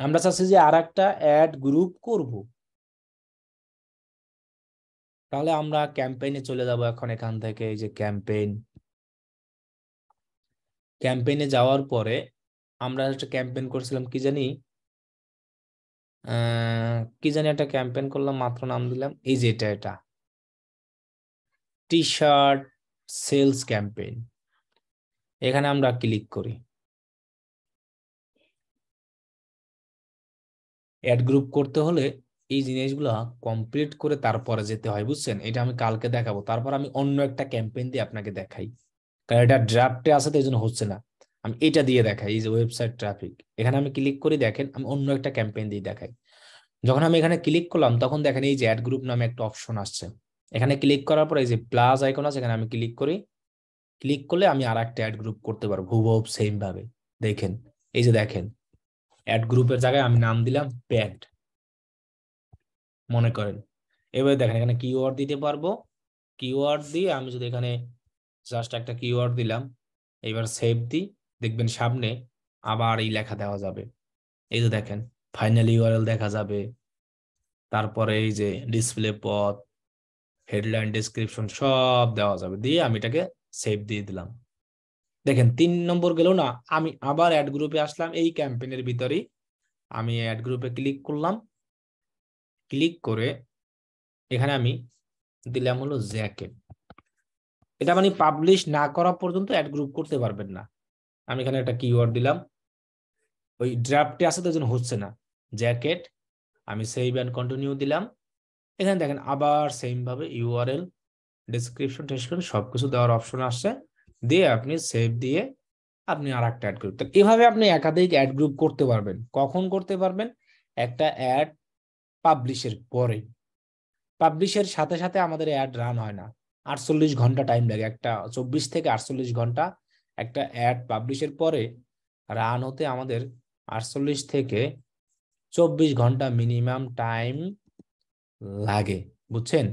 আমরা চাচ্ছি যে আর একটা অ্যাড গ্রুপ করব তাহলে আমরা ক্যাম্পেইনে চলে যাব এখন এখান থেকে এই যে ক্যাম্পেইন ক্যাম্পেইনে যাওয়ার পরে আমরা একটা ক্যাম্পেইন করছিলাম কি জানি কি জানি একটা ক্যাম্পেইন করলাম মাত্র নাম দিলাম এই যে এটা এটা টি শার্ট সেলস ক্যাম্পেইন এখানে আমরা ক্লিক করি অ্যাড গ্রুপ করতে হলে এই জিনিসগুলো কমপ্লিট করে তারপরে যেতে হয় বুঝছেন এটা আমি কালকে দেখাবো তারপর আমি অন্য একটা ক্যাম্পেইন দিয়ে আপনাকে দেখাই কারণ এটা ড্রাফটে আছে তো এই জন্য হচ্ছে না আমি এটা দিয়ে দেখাই এই যে ওয়েবসাইট ট্রাফিক এখানে আমি ক্লিক করি দেখেন আমি অন্য একটা ক্যাম্পেইন দিয়ে দেখাই যখন আমি এখানে ক্লিক করলাম তখন দেখেন এই যে অ্যাড গ্রুপ নামে একটা অপশন আসছে এখানে ক্লিক করার পরে এই যে প্লাস আইকন আছে এখানে আমি ক্লিক করি ক্লিক করলে আমি আর একটা অ্যাড গ্রুপ করতে পারবো হুবহব সেম ভাবে দেখেন এই যে দেখেন অ্যাড গ্রুপের জায়গায় আমি নাম দিলাম প্যান্ট মনে করেন এবারে দেখেন এখানে কিওয়ার্ড দিতে পারবো কিওয়ার্ড দিয়ে আমি যদি এখানে জাস্ট একটা কিওয়ার্ড দিলাম এবার সেভ দিই দেখবেন সামনে আবার এই লেখা দেওয়া যাবে এই যে দেখেন ফাইনাল ইউআরএল দেখা যাবে তারপরে এই যে ডিসপ্লে পথ হেডলাইন ডিসক্রিপশন সব দেওয়া যাবে দিয়ে আমি এটাকে সেভ দিয়ে দিলাম দেখেন তিন নম্বর গেল না আমি আবার অ্যাড গ্রুপে আসলাম এই ক্যাম্পেইনের ভিতরেই আমি অ্যাড গ্রুপে ক্লিক করলাম ক্লিক করে এখানে আমি দিলাম হলো জ্যাকেট এটা মানে পাবলিশ না করা পর্যন্ত অ্যাড গ্রুপ করতে পারবেন না আমি এখানে একটা কিওয়ার্ড দিলাম ওই ড্রাফটে আসে তো হচ্ছে না জ্যাকেট আমি সেভ অ্যান্ড কন্টিনিউ দিলাম এখানে দেখেন আবার সেমভাবে ইউআরএল ডিসক্রিপশন টেসক্রিপশন সব কিছু দেওয়ার অপশন আসছে দিয়ে আপনি সেভ দিয়ে আপনি আর একটা অ্যাড গ্রুপ এভাবে আপনি একাধিক অ্যাড গ্রুপ করতে পারবেন কখন করতে পারবেন একটা অ্যাড পাবলিশের পরে পাবলিশের সাথে সাথে আমাদের অ্যাড রান হয় না আটচল্লিশ ঘন্টা টাইম লাগে একটা চব্বিশ থেকে আটচল্লিশ ঘন্টা একটা অ্যাড পাবলিশের পরে রান হতে আমাদের আটচল্লিশ থেকে চব্বিশ ঘন্টা মিনিমাম টাইম লাগে বুঝছেন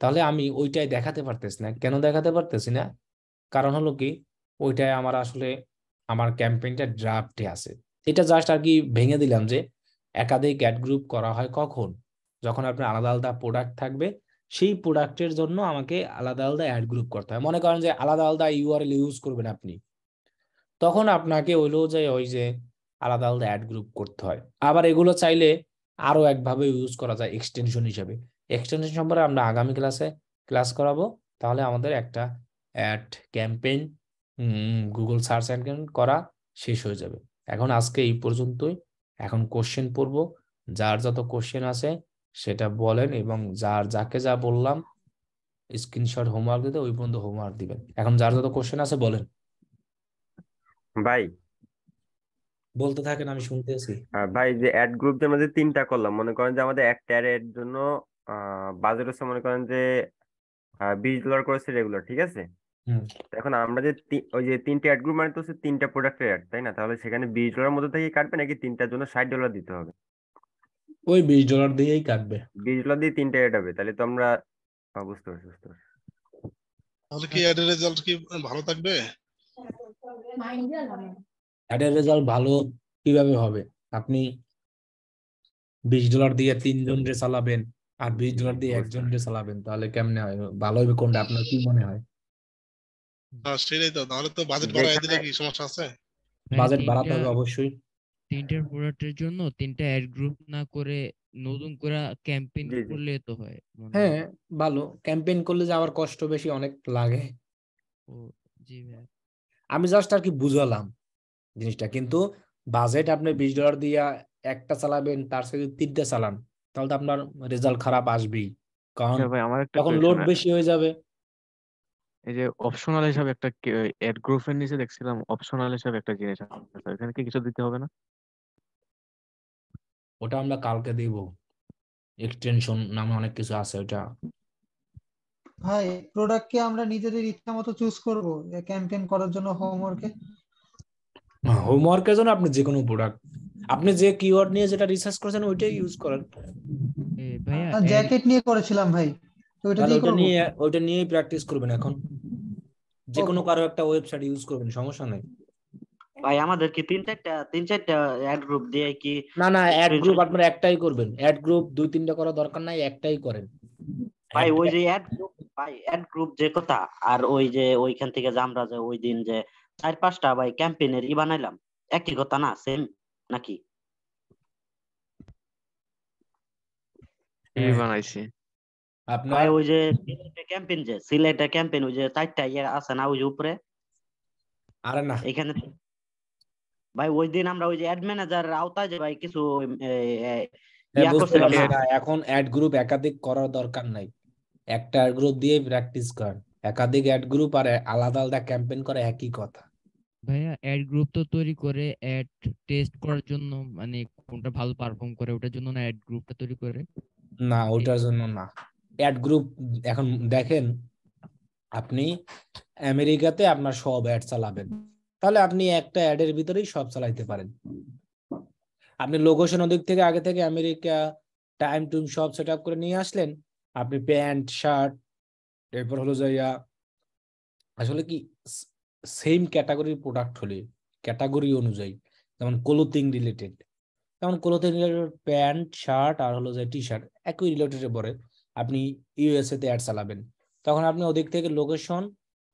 তাহলে আমি ওইটাই দেখাতে পারতেছি না কেন দেখাতে পারতেছি না কারণ হলো কি ওইটাই আমার আসলে আমার ক্যাম্পেইনটা ড্রাফটে আছে এটা জাস্ট আর কি ভেঙে দিলাম যে একাধিক অ্যাড গ্রুপ করা হয় কখন যখন আপনার আলাদা আলাদা প্রোডাক্ট থাকবে সেই প্রোডাক্টের জন্য আমাকে আলাদা আলাদা অ্যাড গ্রুপ করতে হয় মনে করেন যে আলাদা আলাদা ইউআরএল ইউজ করবেন আপনি তখন আপনাকে ওইলো যে ওই যে আলাদা আলাদা অ্যাড গ্রুপ করতে হয় আবার এগুলো চাইলে আরও একভাবে ইউজ করা যায় এক্সটেনশন হিসাবে এক্সটেনশন সম্পর্কে আমরা আগামী ক্লাসে ক্লাস করাবো তাহলে আমাদের একটা ad campaign Google search ad করা শেষ হয়ে যাবে এখন আজকে এই পর্যন্তই এখন কোশ্চেন পড়ব যার যত কোশ্চেন আছে সেটা বলেন এবং যার যাকে যা বললাম স্ক্রিনশট হোমওয়ার্ক দিতে ওই পর্যন্ত হোমওয়ার্ক দিবেন এখন যার যত কোশ্চেন আছে বলেন ভাই বলতে থাকেন আমি শুনতেছি হ্যাঁ, ভাই যে অ্যাড গ্রুপদের মধ্যে তিনটা করলাম মনে করেন যে আমাদের একটা অ্যাড জন্য বাজেট হচ্ছে মনে করেন যে বিশ ডলার করেছে রেগুলার ঠিক আছে এখন আমরা যে ওই যে তিনটে অ্যাড গ্রুপ মানে তো হচ্ছে তিনটা প্রোডাক্টের অ্যাড তাই না তাহলে সেখানে বিশ ডলার মধ্যে থেকে কাটবে নাকি তিনটার জন্য ষাট ডলার দিতে হবে ওই বিশ ডলার দিয়েই কাটবে বিশ ডলার দিয়ে তিনটে অ্যাড হবে তাহলে তো আমরা হ্যাঁ, বুঝতে পারছি বুঝতে পারছি তাহলে কি অ্যাডের রেজাল্ট কি ভালো থাকবে অ্যাডের রেজাল্ট ভালো কিভাবে হবে আপনি বিশ ডলার দিয়ে তিনজন রে চালাবেন আর বিশ ডলার দিয়ে একজন রে চালাবেন তাহলে কেমনে হয় ভালো হবে কোনটা আপনার কি মনে হয় সেটাই তো তাহলে তো বাজেট বাড়ায় দিলে কি সমস্যা আছে বাজেট বাড়াতে হবে অবশ্যই তিনটার প্রোডাক্টের জন্য তিনটা অ্যাড গ্রুপ না করে নতুন করে ক্যাম্পেইন করলে তো হয় হ্যাঁ ভালো ক্যাম্পেইন করলে যাওয়ার কষ্ট বেশি অনেক লাগে ও জি ভাই আমি জাস্ট আর কি বুঝালাম জিনিসটা কিন্তু বাজেট আপনি বিশ ডলার দিয়া একটা চালাবেন তার সাথে তিনটা চালান তাহলে তো আপনার রেজাল্ট খারাপ আসবেই কারণ হ্যাঁ তখন লোড বেশি হয়ে যাবে এই যে অপশনাল হিসাবে একটা অ্যাড গ্রুপের নিচে দেখছিলাম অপশনাল হিসাবে একটা জিনিস আছে এখানে কি কিছু দিতে হবে না ওটা আমরা কালকে দেব এক্সটেনশন নামে অনেক কিছু আছে ওটা ভাই প্রোডাক্টকে আমরা নিজেদের ইচ্ছা মতো চুজ করব ক্যাম্পেইন করার জন্য হোমওয়ার্কে হোমওয়ার্কের জন্য আপনি যে কোনো প্রোডাক্ট আপনি যে কিওয়ার্ড নিয়ে যেটা রিসার্চ করেছেন ওইটাই ইউজ করেন ভাইয়া জ্যাকেট নিয়ে করেছিলাম ভাই ওইটা নিয়ে ওইটা নিয়েই প্র্যাকটিস করবেন এখন যে কোনো কারো একটা ওয়েবসাইট ইউজ করবেন সমস্যা নাই ভাই আমাদের কি তিন চারটা তিন চারটা অ্যাড গ্রুপ দিয়ে কি না না অ্যাড গ্রুপ আপনারা একটাই করবেন অ্যাড গ্রুপ দুই তিনটা করা দরকার নাই একটাই করেন ভাই ওই যে অ্যাড গ্রুপ ভাই অ্যাড গ্রুপ যে কথা আর ওই যে ওইখান থেকে যে আমরা যে ওই দিন যে চার পাঁচটা ভাই ক্যাম্পেইনের ই বানাইলাম একই কথা না সেম নাকি ই বানাইছি আপনার ওই যে ক্যাম্পেইন যে সিলেটে ক্যাম্পেইন ওই যে চারটা ইয়ে আছে না ওই যে উপরে আরে না এখানে ভাই ওই দিন আমরা ওই যে অ্যাড ম্যানেজার আওতায় যে ভাই কিছু হ্যাঁ, এখন অ্যাড গ্রুপ একাধিক করার দরকার নাই একটা গ্রুপ দিয়ে প্র্যাকটিস কর একাধিক অ্যাড গ্রুপ আর আলাদা আলাদা ক্যাম্পেইন করে একই কথা ভাইয়া অ্যাড গ্রুপ তো তৈরি করে অ্যাড টেস্ট করার জন্য মানে কোনটা ভালো পারফর্ম করে ওটার জন্য না অ্যাড গ্রুপটা তৈরি করে না ওটার জন্য না অ্যাড গ্রুপ এখন দেখেন আপনি আমেরিকাতে আপনার সব অ্যাড চালাবেন তাহলে আপনি একটা অ্যাডের ভিতরেই সব চালাইতে পারেন আপনি লোকেশন ওদিক থেকে আগে থেকে আমেরিকা টাইম টুম সব সেট আপ করে নিয়ে আসলেন আপনি প্যান্ট শার্ট এরপর হলো যাইয়া আসলে কি সেম ক্যাটাগরির প্রোডাক্ট হলে ক্যাটাগরি অনুযায়ী যেমন ক্লোথিং রিলেটেড যেমন ক্লোথিং রিলেটেড প্যান্ট শার্ট আর হলো যে টি শার্ট একই রিলেটেডে পরে আপনি ইউএসএতে অ্যাড চালাবেন তখন আপনি ওদিক থেকে লোকেশন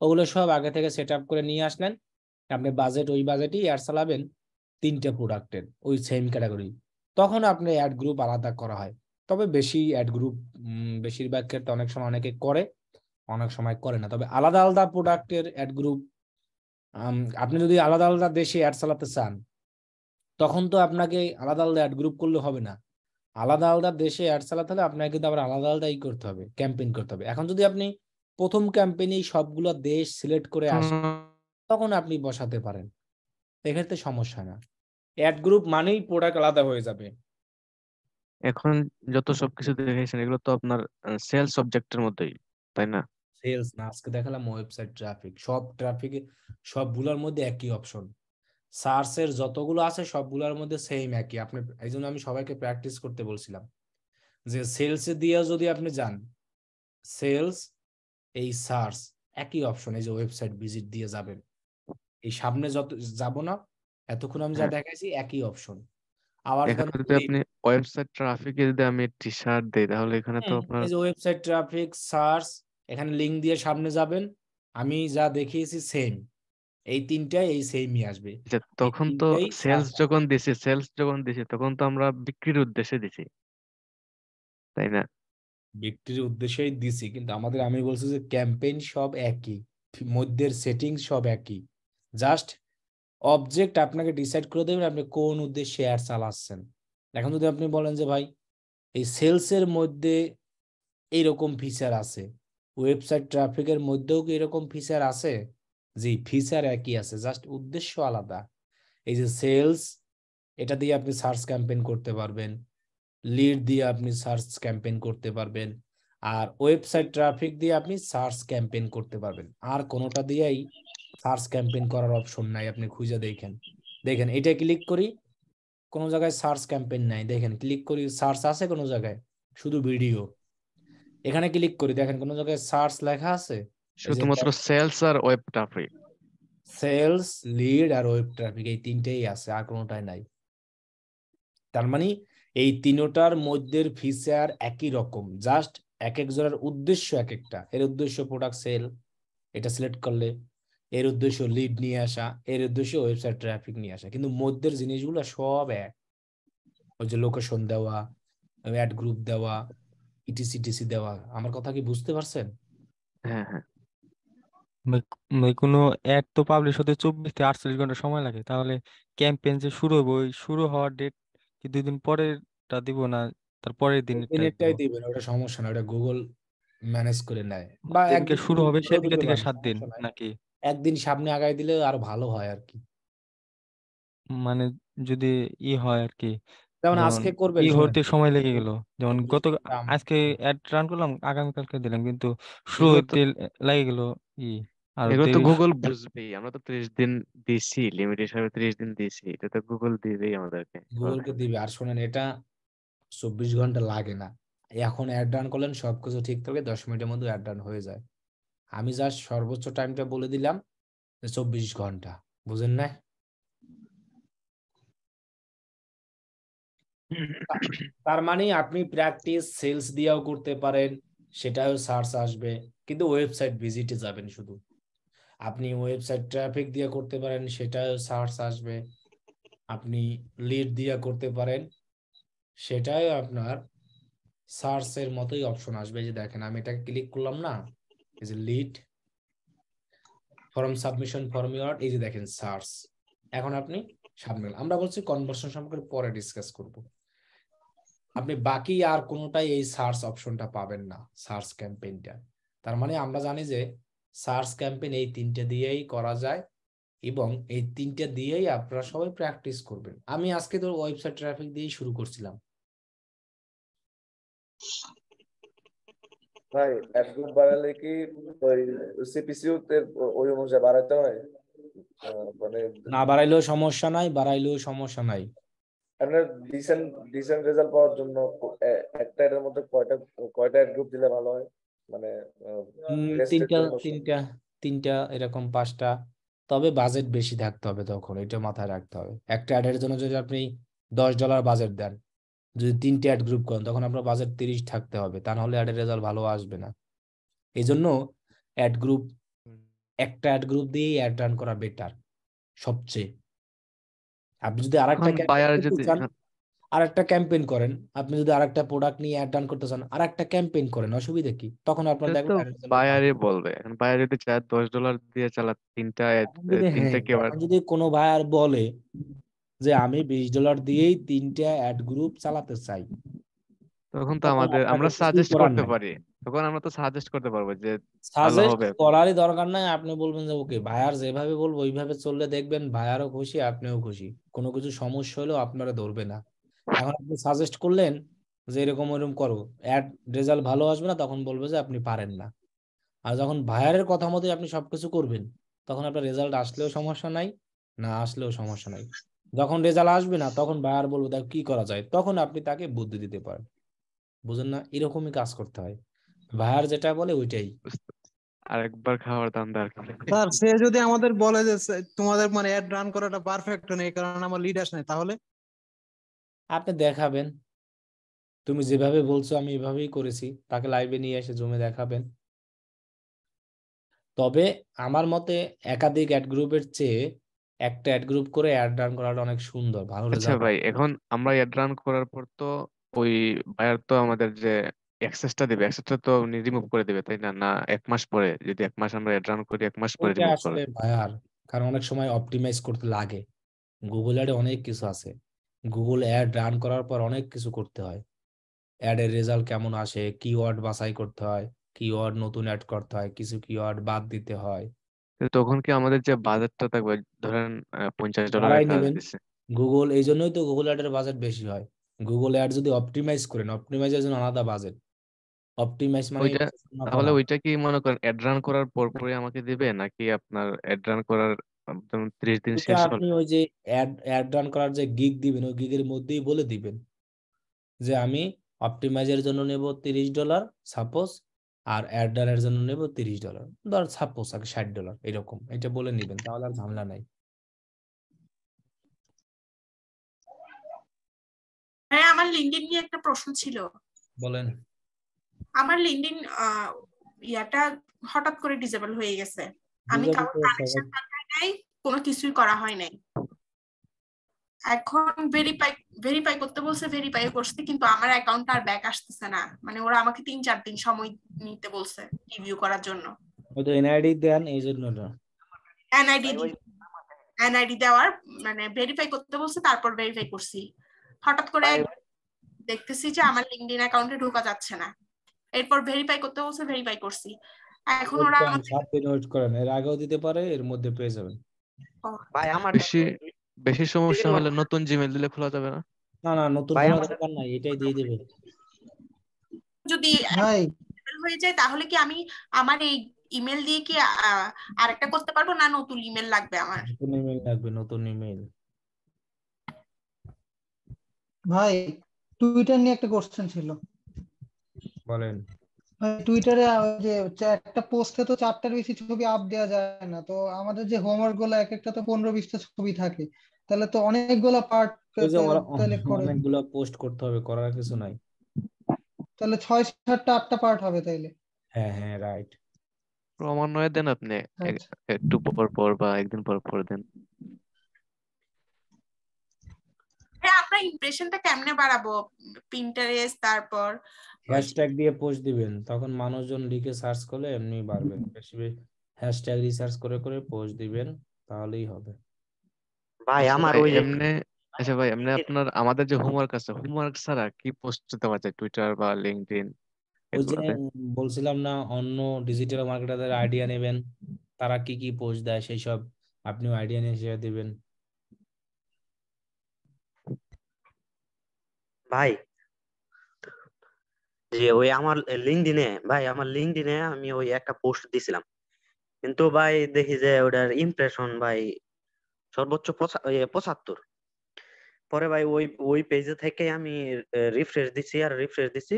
ওগুলো সব আগে থেকে সেট আপ করে নিয়ে আসলেন আপনি বাজেট ওই বাজেটই অ্যাড চালাবেন তিনটা প্রোডাক্টের ওই সেম ক্যাটাগরি তখন আপনি অ্যাড গ্রুপ আলাদা করা হয় তবে বেশি অ্যাড গ্রুপ বেশিরভাগ ক্ষেত্রে অনেক সময় অনেকে করে অনেক সময় করে না তবে আলাদা আলাদা প্রোডাক্টের অ্যাড গ্রুপ আপনি যদি আলাদা আলাদা দেশে অ্যাড চালাতে চান তখন তো আপনাকে আলাদা আলাদা অ্যাড গ্রুপ করলে হবে না আলাদা আলাদা দেশে অ্যাড চালাতে হলে আপনাকে কিন্তু আবার আলাদা আলাদাই করতে হবে ক্যাম্পেইন করতে হবে এখন যদি আপনি প্রথম ক্যাম্পেইনেই সবগুলো দেশ সিলেক্ট করে আসেন তখন আপনি বসাতে পারেন এক্ষেত্রে সমস্যা না অ্যাড গ্রুপ মানেই প্রোডাক্ট আলাদা হয়ে যাবে এখন যত সবকিছু দেখাইছেন এগুলো তো আপনার সেলস সাবজেক্টের মধ্যেই তাই না সেলস না আজকে দেখালাম ওয়েবসাইট ট্রাফিক সব ট্রাফিক সবগুলোর মধ্যে একই অপশন এর যতগুলো আছে সবগুলোর মধ্যে সেম একই আপনি এই জন্য আমি সবাইকে প্র্যাকটিস করতে বলছিলাম যে সেলস দিয়ে যদি আপনি যান সেলস এই সার্চ একই অপশন এই যে ওয়েবসাইট ভিজিট দিয়ে যাবেন এই সামনে যত যাব না এতক্ষণ আমি যা হ্যাঁ। দেখাইছি একই অপশন আবার যদি আপনি ওয়েবসাইট ট্রাফিক যদি আমি টি শার্ট দেই তাহলে এখানে তো আপনার ওয়েবসাইট ট্রাফিক সার্চ এখানে লিংক দিয়ে সামনে যাবেন আমি যা দেখিয়েছি সেম এই তিনটাই এই সেমই আসবে আচ্ছা, তখন তো সেলস যখন দিছে সেলস যখন দিছে তখন তো আমরা বিক্রির উদ্দেশ্যে দিছি তাই না বিক্রির উদ্দেশ্যেই দিছি কিন্তু আমাদের আমি বলছি যে ক্যাম্পেইন সব একই মধ্যের সেটিং সব একই জাস্ট অবজেক্ট আপনাকে ডিসাইড করে দেবেন আপনি কোন উদ্দেশ্যে অ্যাড চালাচ্ছেন এখন যদি আপনি বলেন যে ভাই এই সেলসের মধ্যে এইরকম ফিচার আছে ওয়েবসাইট ট্রাফিকের মধ্যেও কি এরকম ফিচার আছে যে ফিচার একই আছে জাস্ট উদ্দেশ্য আলাদা এই যে সেলস এটা দিয়ে আপনি সার্চ ক্যাম্পেইন করতে পারবেন লিড দিয়ে আপনি সার্চ ক্যাম্পেইন করতে পারবেন আর ওয়েবসাইট ট্রাফিক দিয়ে আপনি সার্চ ক্যাম্পেইন করতে পারবেন আর কোনোটা দিয়েই সার্চ ক্যাম্পেইন করার অপশন নাই আপনি খুঁজে দেখেন দেখেন এটা ক্লিক করি কোনো জায়গায় সার্চ ক্যাম্পেইন নাই দেখেন ক্লিক করি সার্চ আছে কোনো জায়গায় শুধু ভিডিও এখানে ক্লিক করি দেখেন কোনো জায়গায় সার্চ লেখা আছে শুধুমাত্র সেলস আর ওয়েব ট্রাফিক সেলস লিড আর ওয়েব ট্রাফিক এই তিনটেই আছে আর কোনোটাই নাই তার মানে এই তিনোটার মধ্যের ফিচার একই রকম জাস্ট এক এক জনের উদ্দেশ্য এক একটা এর উদ্দেশ্য প্রোডাক্ট সেল এটা সিলেক্ট করলে এর উদ্দেশ্য লিড নিয়ে আসা এর উদ্দেশ্য ওয়েবসাইট ট্রাফিক নিয়ে আসা কিন্তু মধ্যের জিনিসগুলো সব এক ওই যে লোকেশন দেওয়া অ্যাড গ্রুপ দেওয়া ইটিসি টিসি দেওয়া আমার কথা কি বুঝতে পারছেন হ্যাঁ হ্যাঁ কোনো অ্যাড তো পাবলিশ হতে চব্বিশ থেকে আটচল্লিশ ঘন্টা সময় লাগে তাহলে ক্যাম্পেইন যে শুরু হবে ওই শুরু হওয়ার ডেট কি দুই দিন পরেরটা দিব না তারপরের দিন ডেটটাই দিনেরটাই না ওটা সমস্যা না ওটা গুগল ম্যানেজ করে নেয় বা একদিকে শুরু হবে সেদিকে থেকে সাত দিন নাকি একদিন সামনে আগাই দিলে আর ভালো হয় আর কি মানে যদি ই হয় আর কি যেমন যেমন আজকে করবে ই হতে সময় লেগে গেল যেমন গত আজকে অ্যাড রান করলাম আগামীকালকে দিলাম কিন্তু শুরু এগুলো তো হতে লেগে গেল ই আর এগুলো তো গুগল বুঝবেই আমরা তো ত্রিশ দিন দিছি লিমিট হিসাবে ত্রিশ দিন দিছি এটা তো গুগল দিবেই আমাদেরকে গুগল কে দিবে আর শোনেন এটা চব্বিশ ঘন্টা লাগে না এখন অ্যাড রান করলেন সবকিছু ঠিক থাকে দশ মিনিটের মধ্যে অ্যাড রান হয়ে যায় আমি যার সর্বোচ্চ টাইমটা বলে দিলাম চব্বিশ ঘন্টা বুঝেন নাই তার মানে আপনি প্র্যাকটিস সেলস দিয়েও করতে পারেন সেটাও সার্চ আসবে কিন্তু ওয়েবসাইট ভিজিটে যাবেন শুধু আপনি ওয়েবসাইট ট্রাফিক দিয়ে করতে পারেন সেটাও সার্চ আসবে আপনি লিড দিয়ে করতে পারেন সেটাও আপনার সার্চের মতোই অপশন আসবে যে দেখেন আমি এটা ক্লিক করলাম না এই যে লিড ফর্ম সাবমিশন ফর্ম ইয়ার এই যে দেখেন সার্চ এখন আপনি সাবমিট আমরা বলছি কনভার্সন সম্পর্কে পরে ডিসকাস করব আপনি বাকি আর কোনোটাই এই সার্চ অপশনটা পাবেন না সার্চ ক্যাম্পেইনটা তার মানে আমরা জানি যে সার্চ ক্যাম্পেইন এই তিনটে দিয়েই করা যায় এবং এই তিনটে দিয়েই আপনারা সবাই প্র্যাকটিস করবেন আমি আজকে তোর ওয়েবসাইট ট্রাফিক দিয়েই শুরু করছিলাম ভাই বাড়ালে কি ওই সিপিসিউ তে ওই অনুযায়ী বাড়াতে হয় মানে না বাড়াইলেও সমস্যা নাই বাড়াইলেও সমস্যা নাই আপনার ডিসেন্ট ডিসেন্ট রেজাল্ট পাওয়ার জন্য একটা এটার মধ্যে কয়টা কয়টা এক গ্রুপ দিলে ভালো হয় মানে তিনটা তিনটা তিনটা এরকম পাঁচটা তবে বাজেট বেশি থাকতে হবে তখন এটা মাথায় রাখতে হবে একটা অ্যাডের জন্য যদি আপনি দশ ডলার বাজেট দেন যদি তিনটে অ্যাড গ্রুপ করেন তখন আপনার বাজেট তিরিশ থাকতে হবে তা নাহলে অ্যাডের রেজাল্ট ভালো আসবে না এই জন্য অ্যাড গ্রুপ একটা অ্যাড গ্রুপ দিয়েই অ্যাড রান করা বেটার সবচেয়ে আপনি যদি আর একটা আর একটা ক্যাম্পেইন করেন আপনি যদি আর একটা প্রোডাক্ট নিয়ে অ্যাড রান করতে চান আর একটা ক্যাম্পেইন করেন অসুবিধা কি তখন আপনার দেখবেন বায়ারে বলবে এখন বায়ার যদি চায় দশ ডলার দিয়ে চালা তিনটা হ্যাঁ, তিনটা কেউ যদি কোনো বায়ার বলে যে আমি বিশ ডলার দিয়েই তিনটা অ্যাড গ্রুপ চালাতে চাই তখন তো আমাদের আমরা সাজেস্ট করতে পারি তখন আমরা তো সাজেস্ট করতে পারবো যে সাজেস্ট করারই দরকার নাই আপনি বলবেন যে ওকে বায়ার যেভাবে বলবো ওইভাবে চললে দেখবেন বায়ারও খুশি আপনিও খুশি কোনো কিছু সমস্যা হলেও আপনারা ধরবে না এখন আপনি সাজেস্ট করলেন যে এরকম ওরকম করো অ্যাড রেজাল্ট ভালো আসবে না তখন বলবে যে আপনি পারেন না আর যখন বায়ারের কথা মতোই আপনি সবকিছু করবেন তখন আপনার রেজাল্ট আসলেও সমস্যা নাই না আসলেও সমস্যা নাই যখন রেজাল্ট আসবে না তখন বায়ার বলবো দেখ কি করা যায় তখন আপনি তাকে বুদ্ধি দিতে পারেন বুঝেন না এরকমই কাজ করতে হয় ভাইয়ার যেটা বলে ওইটাই আরেকবার খাওয়ার দাম দরকার স্যার সে যদি আমাদের বলে যে তোমাদের মানে অ্যাড রান করাটা পারফেক্ট নেই কারণ আমার লিডার্স নেই তাহলে আপনি দেখাবেন তুমি যেভাবে বলছো আমি এভাবেই করেছি তাকে লাইভে নিয়ে এসে জমে দেখাবেন তবে আমার মতে একাধিক অ্যাড গ্রুপের চেয়ে একটা অ্যাড গ্রুপ করে অ্যাড রান করাটা অনেক সুন্দর ভালো আচ্ছা ভাই এখন আমরা অ্যাড রান করার পর তো ওই বায়ার তো আমাদের যে অ্যাক্সেসটা দেবে অ্যাক্সেসটা তো রিমুভ করে দেবে তাই না না এক মাস পরে যদি এক মাস আমরা অ্যাড রান করি এক মাস পরে রিমুভ করে বায়ার কারণ অনেক সময় অপটিমাইজ করতে লাগে গুগল অ্যাডে অনেক কিছু আছে গুগল অ্যাড রান করার পর অনেক কিছু করতে হয় অ্যাডের রেজাল্ট কেমন আসে কিওয়ার্ড বাছাই করতে হয় কিওয়ার্ড নতুন অ্যাড করতে হয় কিছু কিওয়ার্ড বাদ দিতে হয় তখন কি আমাদের যে বাজেটটা থাকবে ধরেন পঞ্চাশ ডলার বাড়াই নেবেন গুগল এই জন্যই তো গুগল অ্যাডের বাজেট বেশি হয় গুগল অ্যাড যদি অপটিমাইজ করেন অপটিমাইজের জন্য আলাদা বাজেট অপটিমাইজ মানে ওইটা তাহলে ওইটা কি মনে করেন অ্যাড রান করার পর পরে আমাকে দিবে নাকি আপনার অ্যাড রান করার ত্রিশ দিন শেষ হলো আপনি ওই যে অ্যাড অ্যাড রান করার যে গিগ দিবেন ওই গিগের মধ্যেই বলে দিবেন যে আমি অপটিমাইজের জন্য নেব তিরিশ ডলার সাপোজ আর এক ডলারের জন্য নেব তিরিশ ডলার ধর সাপোজ আগে ষাট ডলার এরকম এটা বলে নেবেন তাহলে আর ঝামেলা নাই হ্যাঁ আমার লিঙ্কডিন নিয়ে একটা প্রশ্ন ছিল বলেন আমার লিঙ্কডিন ইয়াটা হঠাৎ করে ডিসেবল হয়ে গেছে আমি কারো কানেকশন নাই কোনো কিছুই করা হয় নাই এখন ভেরিফাই ভেরিফাই করতে বলছে ভেরিফাই করছি কিন্তু আমার অ্যাকাউন্ট আর ব্যাক আসতেছে না মানে ওরা আমাকে তিন চার দিন সময় নিতে বলছে রিভিউ করার জন্য ওই এনআইডি দেন এই জন্য না এনআইডি এনআইডি দেওয়ার মানে ভেরিফাই করতে বলছে তারপর ভেরিফাই করছি হঠাৎ করে দেখতেছি যে আমার লিংকডইন অ্যাকাউন্টে ঢোকা যাচ্ছে না এরপর ভেরিফাই করতে বলছে ভেরিফাই করছি এখন ওরা আমাকে সাত দিন ওয়েট করেন এর আগেও দিতে পারে এর মধ্যে পেয়ে যাবেন ভাই আমার বেশি সমস্যা হলে নতুন জিমেল দিলে খোলা যাবে না না না নতুন দরকার নাই এটাই দিয়ে দেবে যদি হয়ে যায় তাহলে কি আমি আমার এই ইমেল দিয়ে কি আরেকটা করতে পারবো না নতুন ইমেল লাগবে আমার নতুন ইমেল লাগবে নতুন ইমেল ভাই টুইটার নিয়ে একটা কোশ্চেন ছিল বলেন টুইটারে মানে যে একটা পোস্টে তো চারটার বেশি ছবি আপ দেওয়া যায় না তো আমাদের যে হোমওয়ার্ক গুলো এক একটা তো পনেরো বিশটা ছবি থাকে তাহলে তো অনেকগুলো পার্ট অনেকগুলো পোস্ট করতে হবে করার কিছু নাই তাহলে ছয় সাতটা আটটা পার্ট হবে তাইলে হ্যাঁ হ্যাঁ রাইট ক্রমান্বয়ে দেন আপনি আচ্ছা। একটু পর পর বা একদিন পর পর দেন হ্যাঁ আপনার ইমপ্রেশনটা কেমনে বাড়াবো পিন্টারেস্ট তারপর হ্যাশট্যাগ দিয়ে পোস্ট দিবেন তখন মানুষজন লিখে সার্চ করলে এমনি বাড়বে বেশি হ্যাশট্যাগ রিসার্চ করে করে পোস্ট দিবেন তাহলেই হবে ভাই আচ্ছা আমার ওই এমনি আচ্ছা ভাই এমনি আপনার আমাদের যে হোমওয়ার্ক আছে হোমওয়ার্ক ছাড়া কি পোস্ট দিতে পারা যায় টুইটার বা লিঙ্কডইন ওই যে বলছিলাম না অন্য ডিজিটাল মার্কেটারদের আইডিয়া নেবেন তারা কি কি পোস্ট দেয় সেই সব আপনিও আইডিয়া নিয়ে শেয়ার দিবেন ভাই যে ওই আমার লিঙ্কডিনে ভাই আমার লিঙ্কডিনে আমি ওই একটা পোস্ট দিছিলাম কিন্তু ভাই দেখি যে ওটার ইমপ্রেশন ভাই সর্বোচ্চ পঁচাত্তর পরে ভাই ওই ওই পেজে থেকে আমি রিফ্রেশ দিছি আর রিফ্রেশ দিছি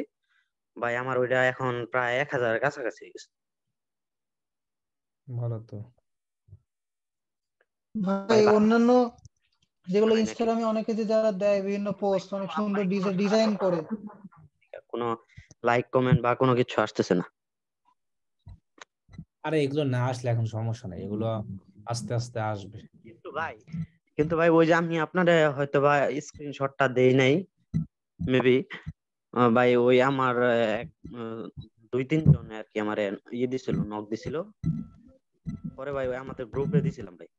ভাই আমার ওইটা এখন প্রায় এক হাজার কাছাকাছি গেছে ভালো তো ভাই অন্যান্য যেগুলো ইনস্টাগ্রামে অনেকে যে যারা দেয় বিভিন্ন পোস্ট অনেক সুন্দর ডিজাইন (laughs) করে কোনো লাইক কমেন্ট বা কোনো কিছু আসতেছে না আরে এগুলো না আসলে এখন সমস্যা নাই এগুলো আস্তে আস্তে আসবে কিন্তু ভাই কিন্তু ভাই ওই যে আমি আপনার হয়তো বা স্ক্রিনশটটা দেই নাই মেবি ভাই ওই আমার দুই তিন জন আর কি আমার ইয়ে দিছিল নক দিছিল পরে ভাই ওই আমাদের গ্রুপে দিছিলাম ভাই